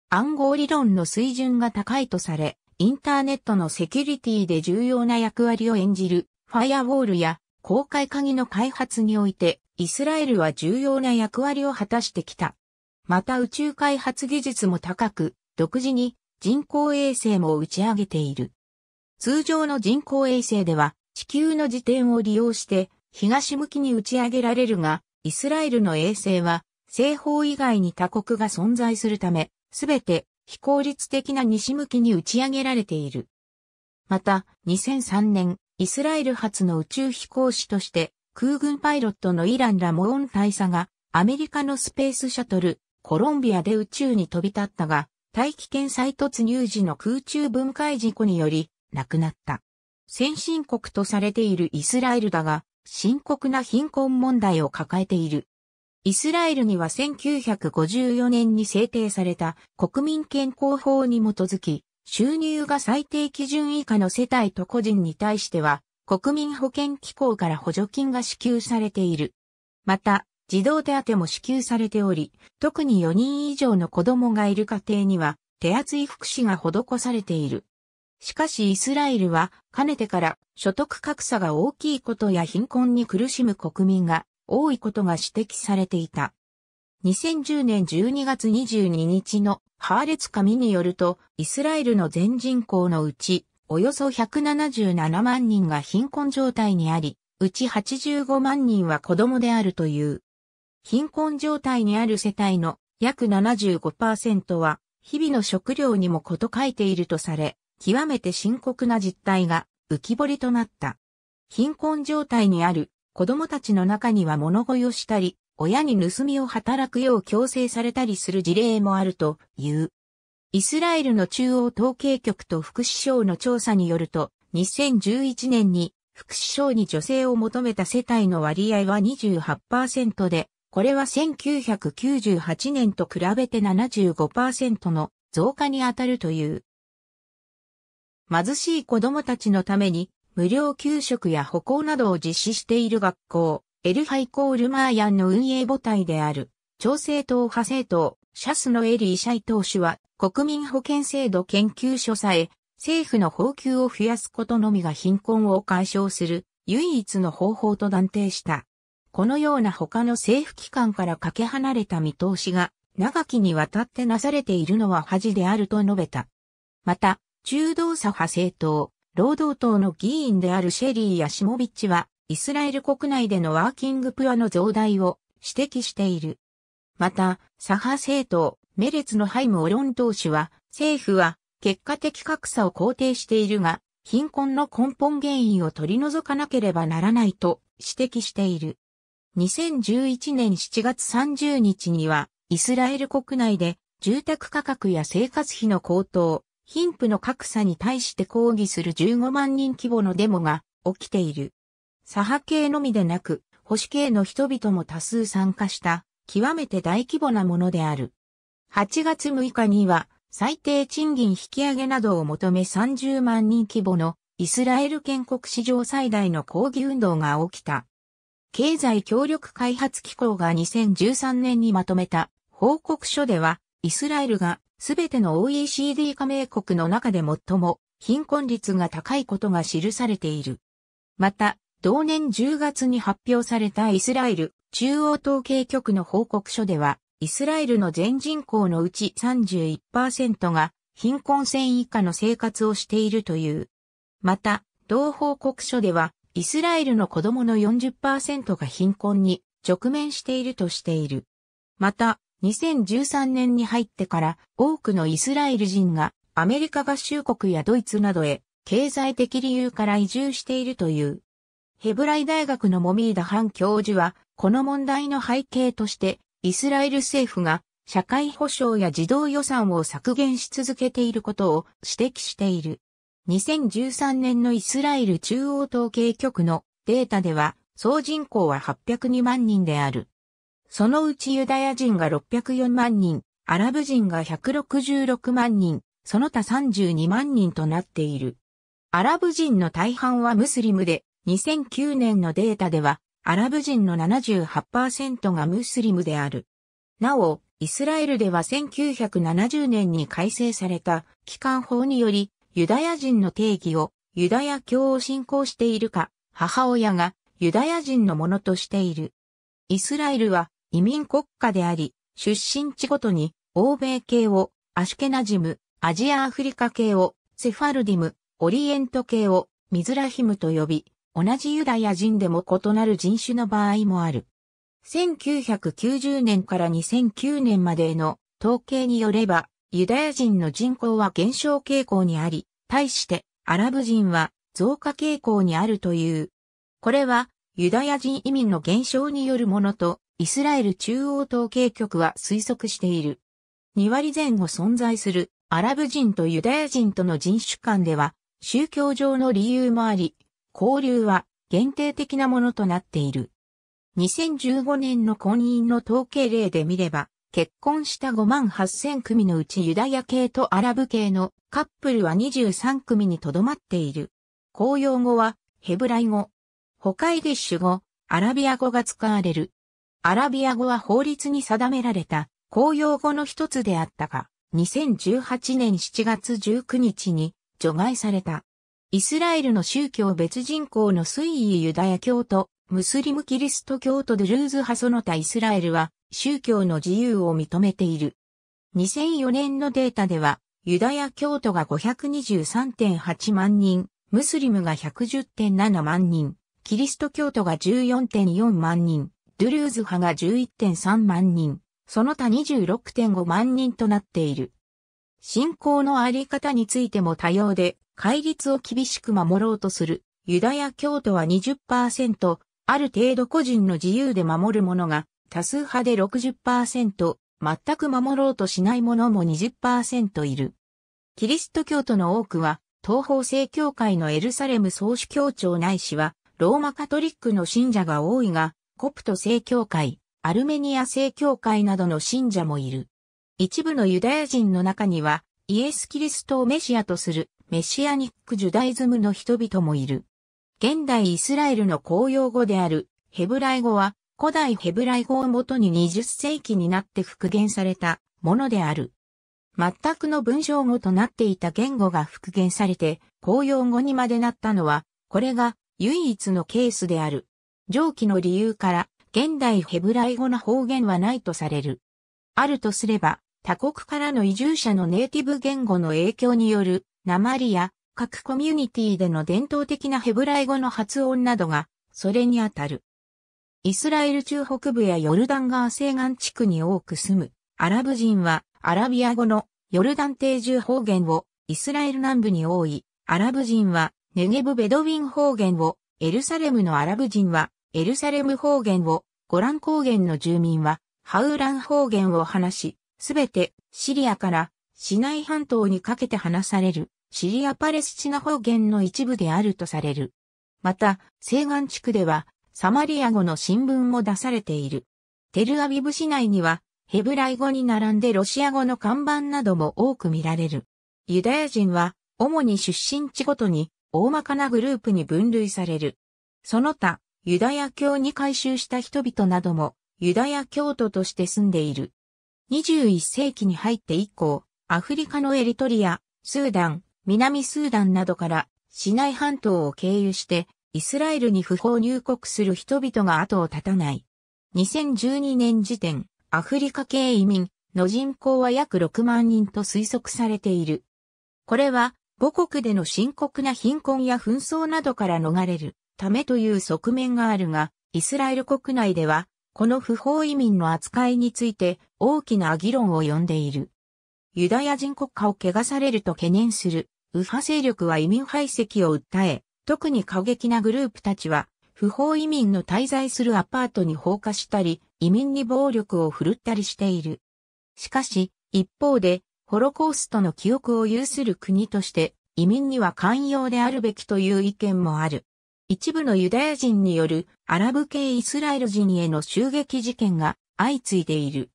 暗号理論の水準が高いとされ、インターネットのセキュリティで重要な役割を演じる、ファイアウォールや公開鍵の開発において、イスラエルは重要な役割を果たしてきた。また宇宙開発技術も高く、独自に人工衛星も打ち上げている。通常の人工衛星では地球の自転を利用して東向きに打ち上げられるが、イスラエルの衛星は西方以外に他国が存在するため、すべて非効率的な西向きに打ち上げられている。また、2003年、イスラエル初の宇宙飛行士として、空軍パイロットのイラン・ラモーン大佐が、アメリカのスペースシャトル、コロンビアで宇宙に飛び立ったが、大気圏再突入時の空中分解事故により亡くなった。先進国とされているイスラエルだが、深刻な貧困問題を抱えている。イスラエルには1954年に制定された国民健康法に基づき、収入が最低基準以下の世帯と個人に対しては、国民保険機構から補助金が支給されている。また、児童手当も支給されており、特に4人以上の子供がいる家庭には、手厚い福祉が施されている。しかしイスラエルは、かねてから所得格差が大きいことや貧困に苦しむ国民が多いことが指摘されていた。2010年12月22日のハーレツ紙によると、イスラエルの全人口のうち、およそ177万人が貧困状態にあり、うち85万人は子供であるという。貧困状態にある世帯の約75%は、日々の食料にもこと書いているとされ、極めて深刻な実態が浮き彫りとなった。貧困状態にある子供たちの中には物乞いをしたり、親に盗みを働くよう強制されたりする事例もあるという。イスラエルの中央統計局と福祉省の調査によると、2011年に福祉省に女性を求めた世帯の割合は28%で、これは1998年と比べて75%の増加にあたるという。貧しい子供たちのために無料給食や歩行などを実施している学校、エルハイコールマーヤンの運営母体である、調整党派政党、シャスのエリー・シャイ党首は、国民保険制度研究所さえ、政府の報給を増やすことのみが貧困を解消する唯一の方法と断定した。このような他の政府機関からかけ離れた見通しが長きにわたってなされているのは恥であると述べた。また、中道左派政党、労働党の議員であるシェリー・やシモビッチは、イスラエル国内でのワーキングプアの増大を指摘している。また、左派政党、メレツのハイム・オロン党首は、政府は結果的格差を肯定しているが、貧困の根本原因を取り除かなければならないと指摘している。2011年7月30日には、イスラエル国内で住宅価格や生活費の高騰、貧富の格差に対して抗議する15万人規模のデモが起きている。左派系のみでなく、保守系の人々も多数参加した、極めて大規模なものである。8月6日には、最低賃金引上げなどを求め30万人規模のイスラエル建国史上最大の抗議運動が起きた。経済協力開発機構が2013年にまとめた報告書では、イスラエルがすべての OECD 加盟国の中で最も貧困率が高いことが記されている。また、同年10月に発表されたイスラエル中央統計局の報告書では、イスラエルの全人口のうち31%が貧困線以下の生活をしているという。また、同報告書では、イスラエルの子供の40%が貧困に直面しているとしている。また、2013年に入ってから多くのイスラエル人がアメリカ合衆国やドイツなどへ経済的理由から移住しているという。ヘブライ大学のモミーダ・ハン教授は、この問題の背景として、イスラエル政府が社会保障や児童予算を削減し続けていることを指摘している。2013年のイスラエル中央統計局のデータでは、総人口は802万人である。そのうちユダヤ人が604万人、アラブ人が166万人、その他32万人となっている。アラブ人の大半はムスリムで、2009年のデータでは、アラブ人の78%がムスリムである。なお、イスラエルでは1970年に改正された機関法により、ユダヤ人の定義をユダヤ教を信仰しているか、母親がユダヤ人のものとしている。イスラエルは移民国家であり、出身地ごとに欧米系をアシュケナジム、アジアアフリカ系をセファルディム、オリエント系をミズラヒムと呼び、同じユダヤ人でも異なる人種の場合もある。1990年から2009年までの統計によれば、ユダヤ人の人口は減少傾向にあり、対してアラブ人は増加傾向にあるという。これはユダヤ人移民の減少によるものとイスラエル中央統計局は推測している。2割前後存在するアラブ人とユダヤ人との人種間では宗教上の理由もあり、交流は限定的なものとなっている。2015年の婚姻の統計例で見れば、結婚した5万8000組のうちユダヤ系とアラブ系のカップルは23組にとどまっている。公用語はヘブライ語。ホカイデッシュ語、アラビア語が使われる。アラビア語は法律に定められた公用語の一つであったが、2018年7月19日に除外された。イスラエルの宗教別人口の推移ユダヤ教徒、ムスリムキリスト教徒ドゥルーズ派その他イスラエルは宗教の自由を認めている。2004年のデータではユダヤ教徒が523.8万人、ムスリムが110.7万人、キリスト教徒が14.4万人、ドゥルーズ派が11.3万人、その他26.5万人となっている。信仰のあり方についても多様で、戒律を厳しく守ろうとする、ユダヤ教徒は20%、ある程度個人の自由で守るものが、多数派で60%、全く守ろうとしない者も20%いる。キリスト教徒の多くは、東方正教会のエルサレム総主教長ないしは、ローマカトリックの信者が多いが、コプト正教会、アルメニア正教会などの信者もいる。一部のユダヤ人の中には、イエス・キリストをメシアとするメシアニック・ジュダイズムの人々もいる。現代イスラエルの公用語であるヘブライ語は古代ヘブライ語をもとに20世紀になって復元されたものである。全くの文章語となっていた言語が復元されて公用語にまでなったのは、これが唯一のケースである。上記の理由から現代ヘブライ語の方言はないとされる。あるとすれば、他国からの移住者のネイティブ言語の影響による、鉛や各コミュニティでの伝統的なヘブライ語の発音などが、それにあたる。イスラエル中北部やヨルダン川西岸地区に多く住むアラブ人はアラビア語のヨルダン定住方言をイスラエル南部に多いアラブ人はネゲブベドウィン方言をエルサレムのアラブ人はエルサレム方言をゴラン高原の住民はハウラン方言を話し、すべてシリアからシナイ半島にかけて話されるシリア・パレスチナ方言の一部であるとされる。また、西岸地区ではサマリア語の新聞も出されている。テルアビブ市内には、ヘブライ語に並んでロシア語の看板なども多く見られる。ユダヤ人は、主に出身地ごとに、大まかなグループに分類される。その他、ユダヤ教に改宗した人々なども、ユダヤ教徒として住んでいる。21世紀に入って以降、アフリカのエリトリア、スーダン、南スーダンなどから、市内半島を経由して、イスラエルに不法入国する人々が後を絶たない。2012年時点、アフリカ系移民の人口は約6万人と推測されている。これは母国での深刻な貧困や紛争などから逃れるためという側面があるが、イスラエル国内では、この不法移民の扱いについて大きな議論を呼んでいる。ユダヤ人国家を汚されると懸念する、右派勢力は移民排斥を訴え、特に過激なグループたちは、不法移民の滞在するアパートに放火したり、移民に暴力を振るったりしている。しかし、一方で、ホロコーストの記憶を有する国として、移民には寛容であるべきという意見もある。一部のユダヤ人によるアラブ系イスラエル人への襲撃事件が相次いでいる。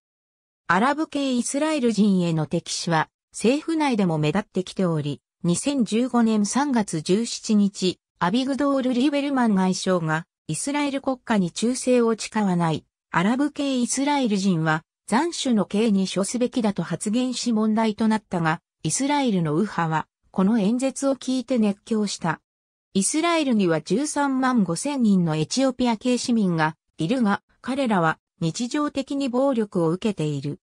アラブ系イスラエル人への敵視は政府内でも目立ってきており、2015年3月17日、アビグドール・リーベルマン外相が、イスラエル国家に忠誠を誓わない、アラブ系イスラエル人は、残首の刑に処すべきだと発言し問題となったが、イスラエルの右派は、この演説を聞いて熱狂した。イスラエルには13万5千人のエチオピア系市民がいるが、彼らは日常的に暴力を受けている。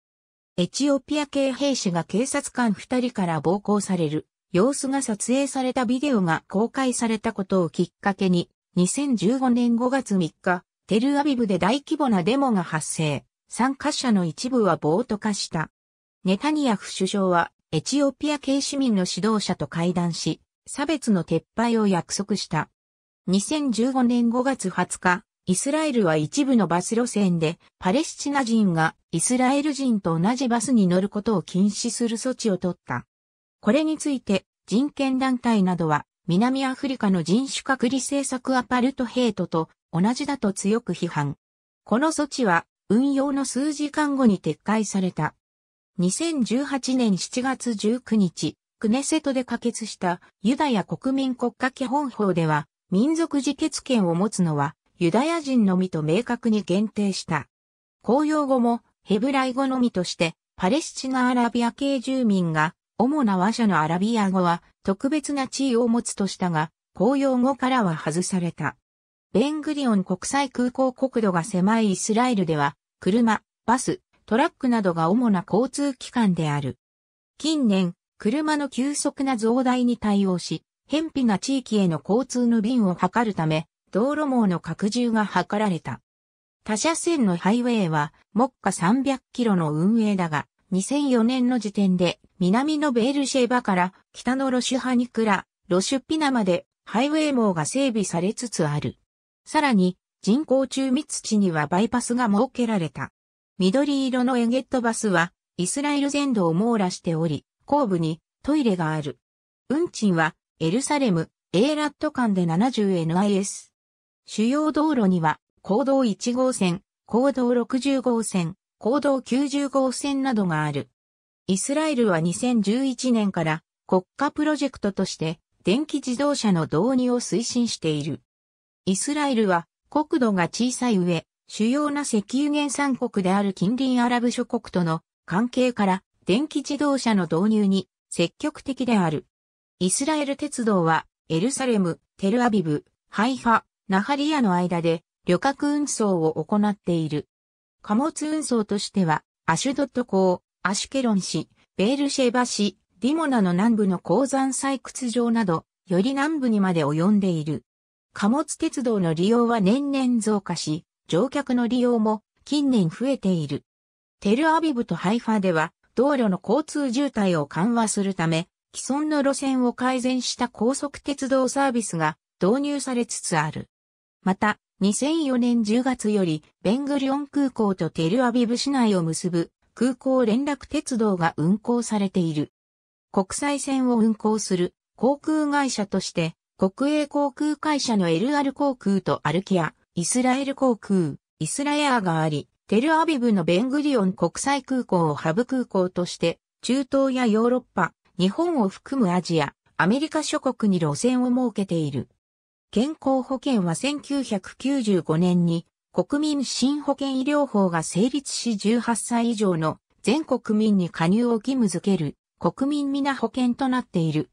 エチオピア系兵士が警察官2人から暴行される。様子が撮影されたビデオが公開されたことをきっかけに、2015年5月3日、テルアビブで大規模なデモが発生。参加者の一部は暴徒化した。ネタニヤフ首相はエチオピア系市民の指導者と会談し、差別の撤廃を約束した。2015年5月20日、イスラエルは一部のバス路線でパレスチナ人がイスラエル人と同じバスに乗ることを禁止する措置を取った。これについて人権団体などは南アフリカの人種隔離政策アパルトヘイトと同じだと強く批判。この措置は運用の数時間後に撤回された。2018年7月19日、クネセトで可決したユダヤ国民国家基本法では民族自決権を持つのはユダヤ人のみと明確に限定した。公用語もヘブライ語のみとしてパレスチナアラビア系住民が主な話者のアラビア語は特別な地位を持つとしたが、公用語からは外された。ベングリオン国際空港国土が狭いイスラエルでは、車、バス、トラックなどが主な交通機関である。近年、車の急速な増大に対応し、偏僻な地域への交通の便を図るため、道路網の拡充が図られた。他車線のハイウェイは、目下300キロの運営だが、2004年の時点で南のベールシェーバから北のロシュハニクラ、ロシュピナまでハイウェイ網が整備されつつある。さらに人工中密地にはバイパスが設けられた。緑色のエゲットバスはイスラエル全土を網羅しており、後部にトイレがある。運賃はエルサレム、エーラット間で 70NIS。主要道路には公道1号線、公道60号線、公道90号線などがある。イスラエルは2011年から国家プロジェクトとして電気自動車の導入を推進している。イスラエルは国土が小さい上、主要な石油原産国である近隣アラブ諸国との関係から電気自動車の導入に積極的である。イスラエル鉄道はエルサレム、テルアビブ、ハイファ、ナハリアの間で旅客運送を行っている。貨物運送としてはアシュドット港、アシュケロン市、ベールシェバ市、ディモナの南部の鉱山採掘場など、より南部にまで及んでいる。貨物鉄道の利用は年々増加し、乗客の利用も近年増えている。テルアビブとハイファでは、道路の交通渋滞を緩和するため、既存の路線を改善した高速鉄道サービスが導入されつつある。また、2004年10月より、ベングリオン空港とテルアビブ市内を結ぶ空港連絡鉄道が運行されている。国際線を運行する航空会社として、国営航空会社の LR 航空とアルキア、イスラエル航空、イスラエアがあり、テルアビブのベングリオン国際空港をハブ空港として、中東やヨーロッパ、日本を含むアジア、アメリカ諸国に路線を設けている。健康保険は1995年に国民新保険医療法が成立し18歳以上の全国民に加入を義務づける国民皆保険となっている。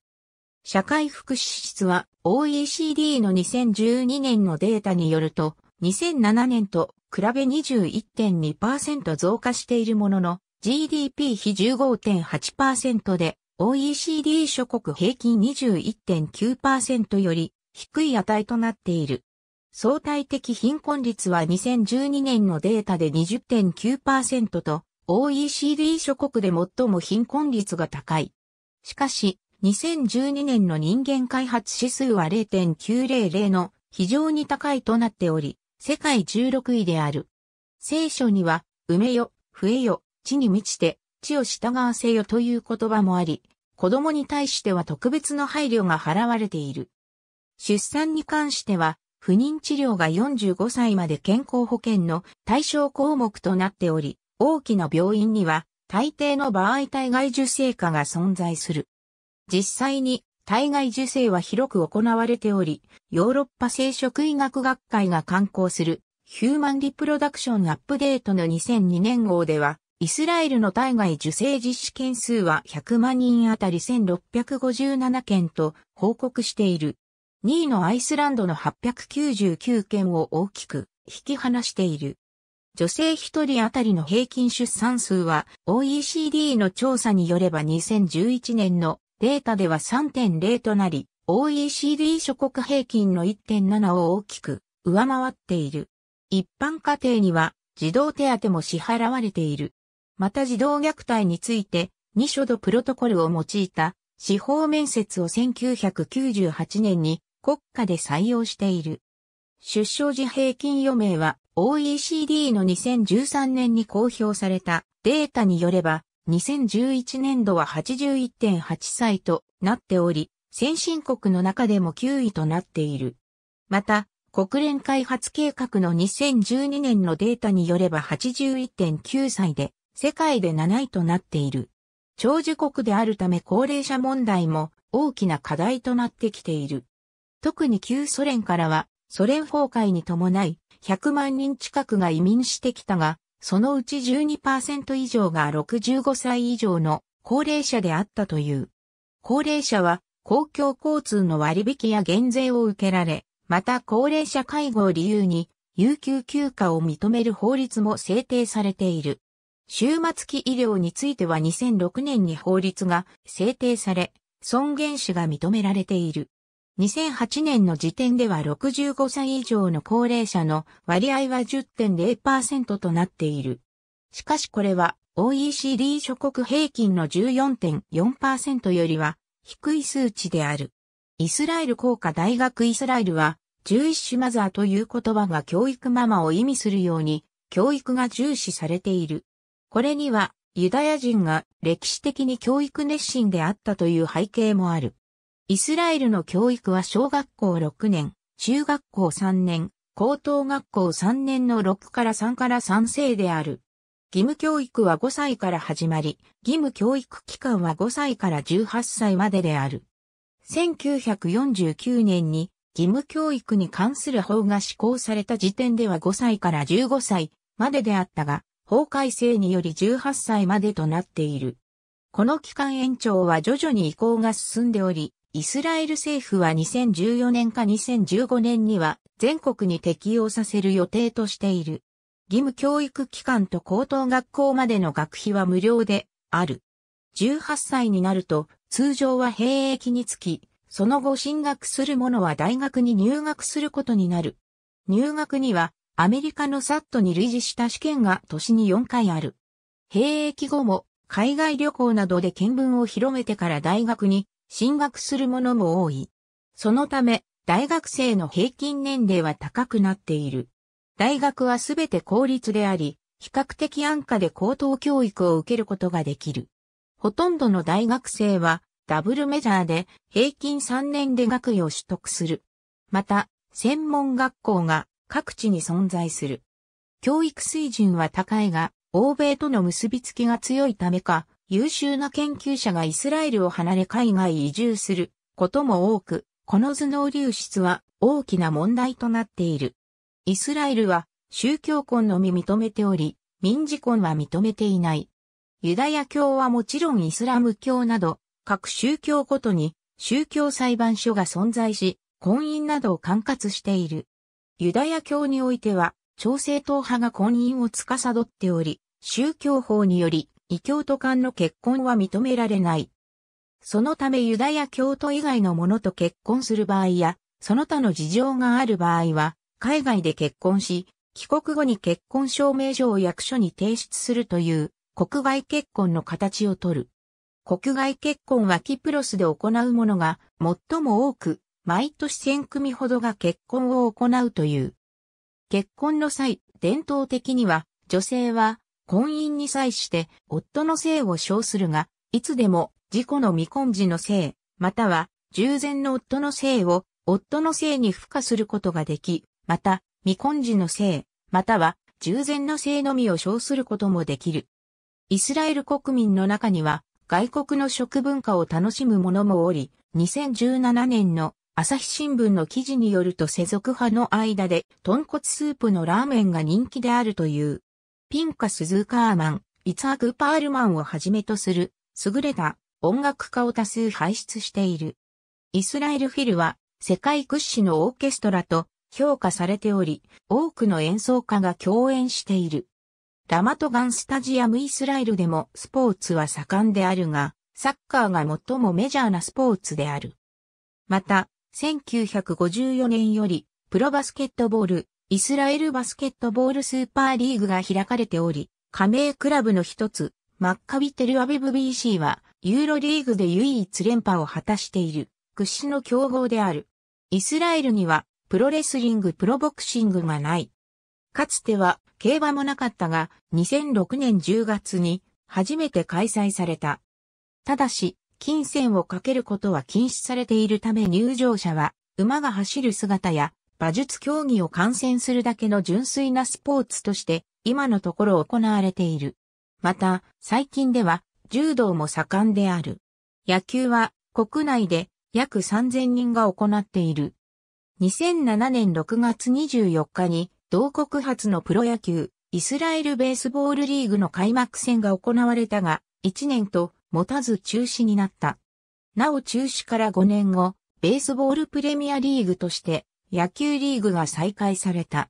社会福祉室は OECD の2012年のデータによると2007年と比べ21.2%増加しているものの GDP 比15.8%で OECD 諸国平均21.9%より低い値となっている。相対的貧困率は2012年のデータで20.9%と OECD 諸国で最も貧困率が高い。しかし、2012年の人間開発指数は0.900の非常に高いとなっており、世界16位である。聖書には、埋めよ、増えよ、地に満ちて、地を従わせよという言葉もあり、子供に対しては特別の配慮が払われている。出産に関しては、不妊治療が45歳まで健康保険の対象項目となっており、大きな病院には大抵の場合体外受精科が存在する。実際に体外受精は広く行われており、ヨーロッパ生殖医学学会が刊行するヒューマンリプロダクションアップデートの2002年号では、イスラエルの体外受精実施件数は100万人あたり1657件と報告している。2位のアイスランドの899件を大きく引き離している。女性1人当たりの平均出産数は OECD の調査によれば2011年のデータでは3.0となり、OECD 諸国平均の1.7を大きく上回っている。一般家庭には児童手当も支払われている。また児童虐待について2書度プロトコルを用いた司法面接を1998年に国家で採用している。出生時平均余命は OECD の2013年に公表されたデータによれば、2011年度は81.8歳となっており、先進国の中でも9位となっている。また、国連開発計画の2012年のデータによれば81.9歳で、世界で7位となっている。長寿国であるため高齢者問題も大きな課題となってきている。特に旧ソ連からは、ソ連崩壊に伴い、100万人近くが移民してきたが、そのうち12%以上が65歳以上の高齢者であったという。高齢者は公共交通の割引や減税を受けられ、また高齢者介護を理由に有給休暇を認める法律も制定されている。終末期医療については2006年に法律が制定され、尊厳死が認められている。2008年の時点では65歳以上の高齢者の割合は10.0%となっている。しかしこれは OECD 諸国平均の14.4%よりは低い数値である。イスラエル工科大学イスラエルは、11種マザーという言葉が教育ママを意味するように、教育が重視されている。これには、ユダヤ人が歴史的に教育熱心であったという背景もある。イスラエルの教育は小学校6年、中学校3年、高等学校3年の6から3から3世である。義務教育は5歳から始まり、義務教育期間は5歳から18歳までである。1949年に義務教育に関する法が施行された時点では5歳から15歳までであったが、法改正により18歳までとなっている。この期間延長は徐々に移行が進んでおり、イスラエル政府は2014年か2015年には全国に適用させる予定としている。義務教育機関と高等学校までの学費は無料である。18歳になると通常は兵役につき、その後進学する者は大学に入学することになる。入学にはアメリカのサットに類似した試験が年に4回ある。兵役後も海外旅行などで見聞を広めてから大学に進学する者も多い。そのため、大学生の平均年齢は高くなっている。大学はすべて公立であり、比較的安価で高等教育を受けることができる。ほとんどの大学生はダブルメジャーで平均3年で学位を取得する。また、専門学校が各地に存在する。教育水準は高いが、欧米との結びつきが強いためか、優秀な研究者がイスラエルを離れ海外移住することも多く、この頭脳流出は大きな問題となっている。イスラエルは宗教婚のみ認めており、民事婚は認めていない。ユダヤ教はもちろんイスラム教など、各宗教ごとに宗教裁判所が存在し、婚姻などを管轄している。ユダヤ教においては、朝整党派が婚姻を司っており、宗教法により異教徒間の結婚は認められない。そのためユダヤ教徒以外の者と結婚する場合や、その他の事情がある場合は、海外で結婚し、帰国後に結婚証明書を役所に提出するという、国外結婚の形をとる。国外結婚はキプロスで行うものが最も多く、毎年1000組ほどが結婚を行うという。結婚の際、伝統的には、女性は婚姻に際して夫の姓を称するが、いつでも自己の未婚時の姓、または従前の夫の姓を夫の姓に付加することができ、また未婚時の姓、または従前の姓のみを称することもできる。イスラエル国民の中には外国の食文化を楽しむ者もおり、2017年の朝日新聞の記事によると世俗派の間で豚骨スープのラーメンが人気であるという。ピンカス・ズーカーマン、イツアク・パールマンをはじめとする、優れた音楽家を多数輩出している。イスラエルフィルは、世界屈指のオーケストラと評価されており、多くの演奏家が共演している。ラマトガンスタジアムイスラエルでもスポーツは盛んであるが、サッカーが最もメジャーなスポーツである。また、1954年より、プロバスケットボール、イスラエルバスケットボールスーパーリーグが開かれており、加盟クラブの一つ、マッカビテルアビブ BC は、ユーロリーグで唯一連覇を果たしている、屈指の強豪である。イスラエルには、プロレスリング、プロボクシングがない。かつては、競馬もなかったが、2006年10月に、初めて開催された。ただし、金銭をかけることは禁止されているため入場者は、馬が走る姿や、馬術競技を観戦するだけの純粋なスポーツとして、今のところ行われている。また、最近では、柔道も盛んである。野球は、国内で約3000人が行っている。2007年6月24日に、同国発のプロ野球、イスラエルベースボールリーグの開幕戦が行われたが、1年と持たず中止になった。なお中止から5年後、ベースボールプレミアリーグとして野球リーグが再開された。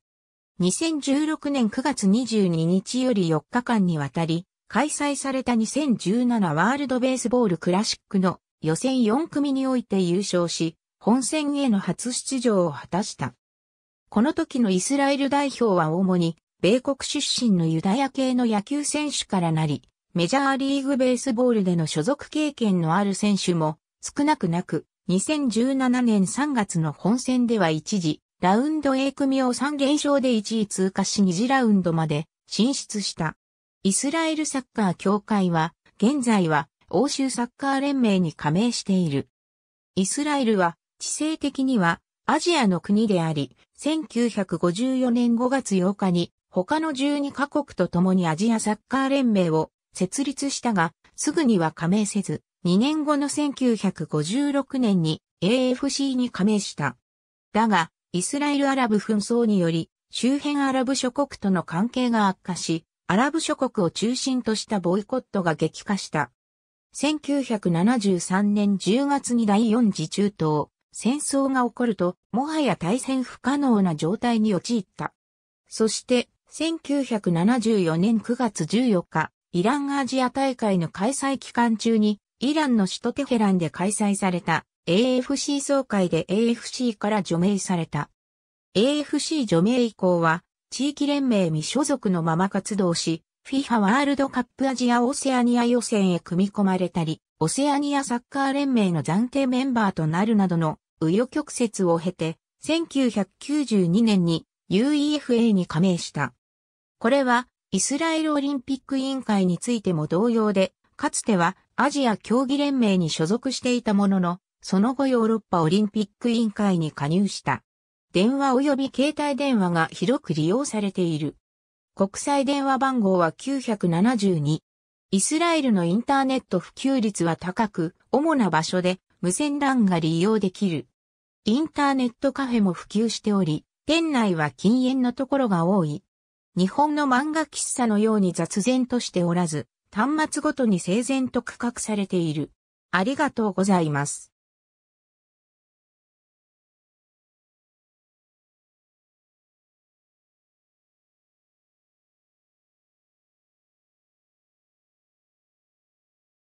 2016年9月22日より4日間にわたり、開催された2017ワールドベースボールクラシックの予選4組において優勝し、本戦への初出場を果たした。この時のイスラエル代表は主に、米国出身のユダヤ系の野球選手からなり、メジャーリーグベースボールでの所属経験のある選手も少なくなく、2017年3月の本戦では一時、ラウンド A 組を3連勝で1位通過し2次ラウンドまで進出した。イスラエルサッカー協会は、現在は欧州サッカー連盟に加盟している。イスラエルは、地政的にはアジアの国であり、1954年5月8日に他の12カ国と共にアジアサッカー連盟を設立したが、すぐには加盟せず、2年後の1956年に AFC に加盟した。だが、イスラエル・アラブ紛争により、周辺アラブ諸国との関係が悪化し、アラブ諸国を中心としたボイコットが激化した。1973年10月に第四次中東、戦争が起こると、もはや対戦不可能な状態に陥った。そして、1974年9月14日、イランアジア大会の開催期間中にイランの首都テヘランで開催された AFC 総会で AFC から除名された。AFC 除名以降は地域連盟未所属のまま活動し、FIFA ワールドカップアジアオセアニア予選へ組み込まれたり、オセアニアサッカー連盟の暫定メンバーとなるなどの紆余曲折を経て、1992年に UEFA に加盟した。これはイスラエルオリンピック委員会についても同様で、かつてはアジア競技連盟に所属していたものの、その後ヨーロッパオリンピック委員会に加入した。電話及び携帯電話が広く利用されている。国際電話番号は972。イスラエルのインターネット普及率は高く、主な場所で無線 LAN が利用できる。インターネットカフェも普及しており、店内は禁煙のところが多い。日本の漫画喫茶のように雑然としておらず、端末ごとに整然と区画されている。ありがとうございます。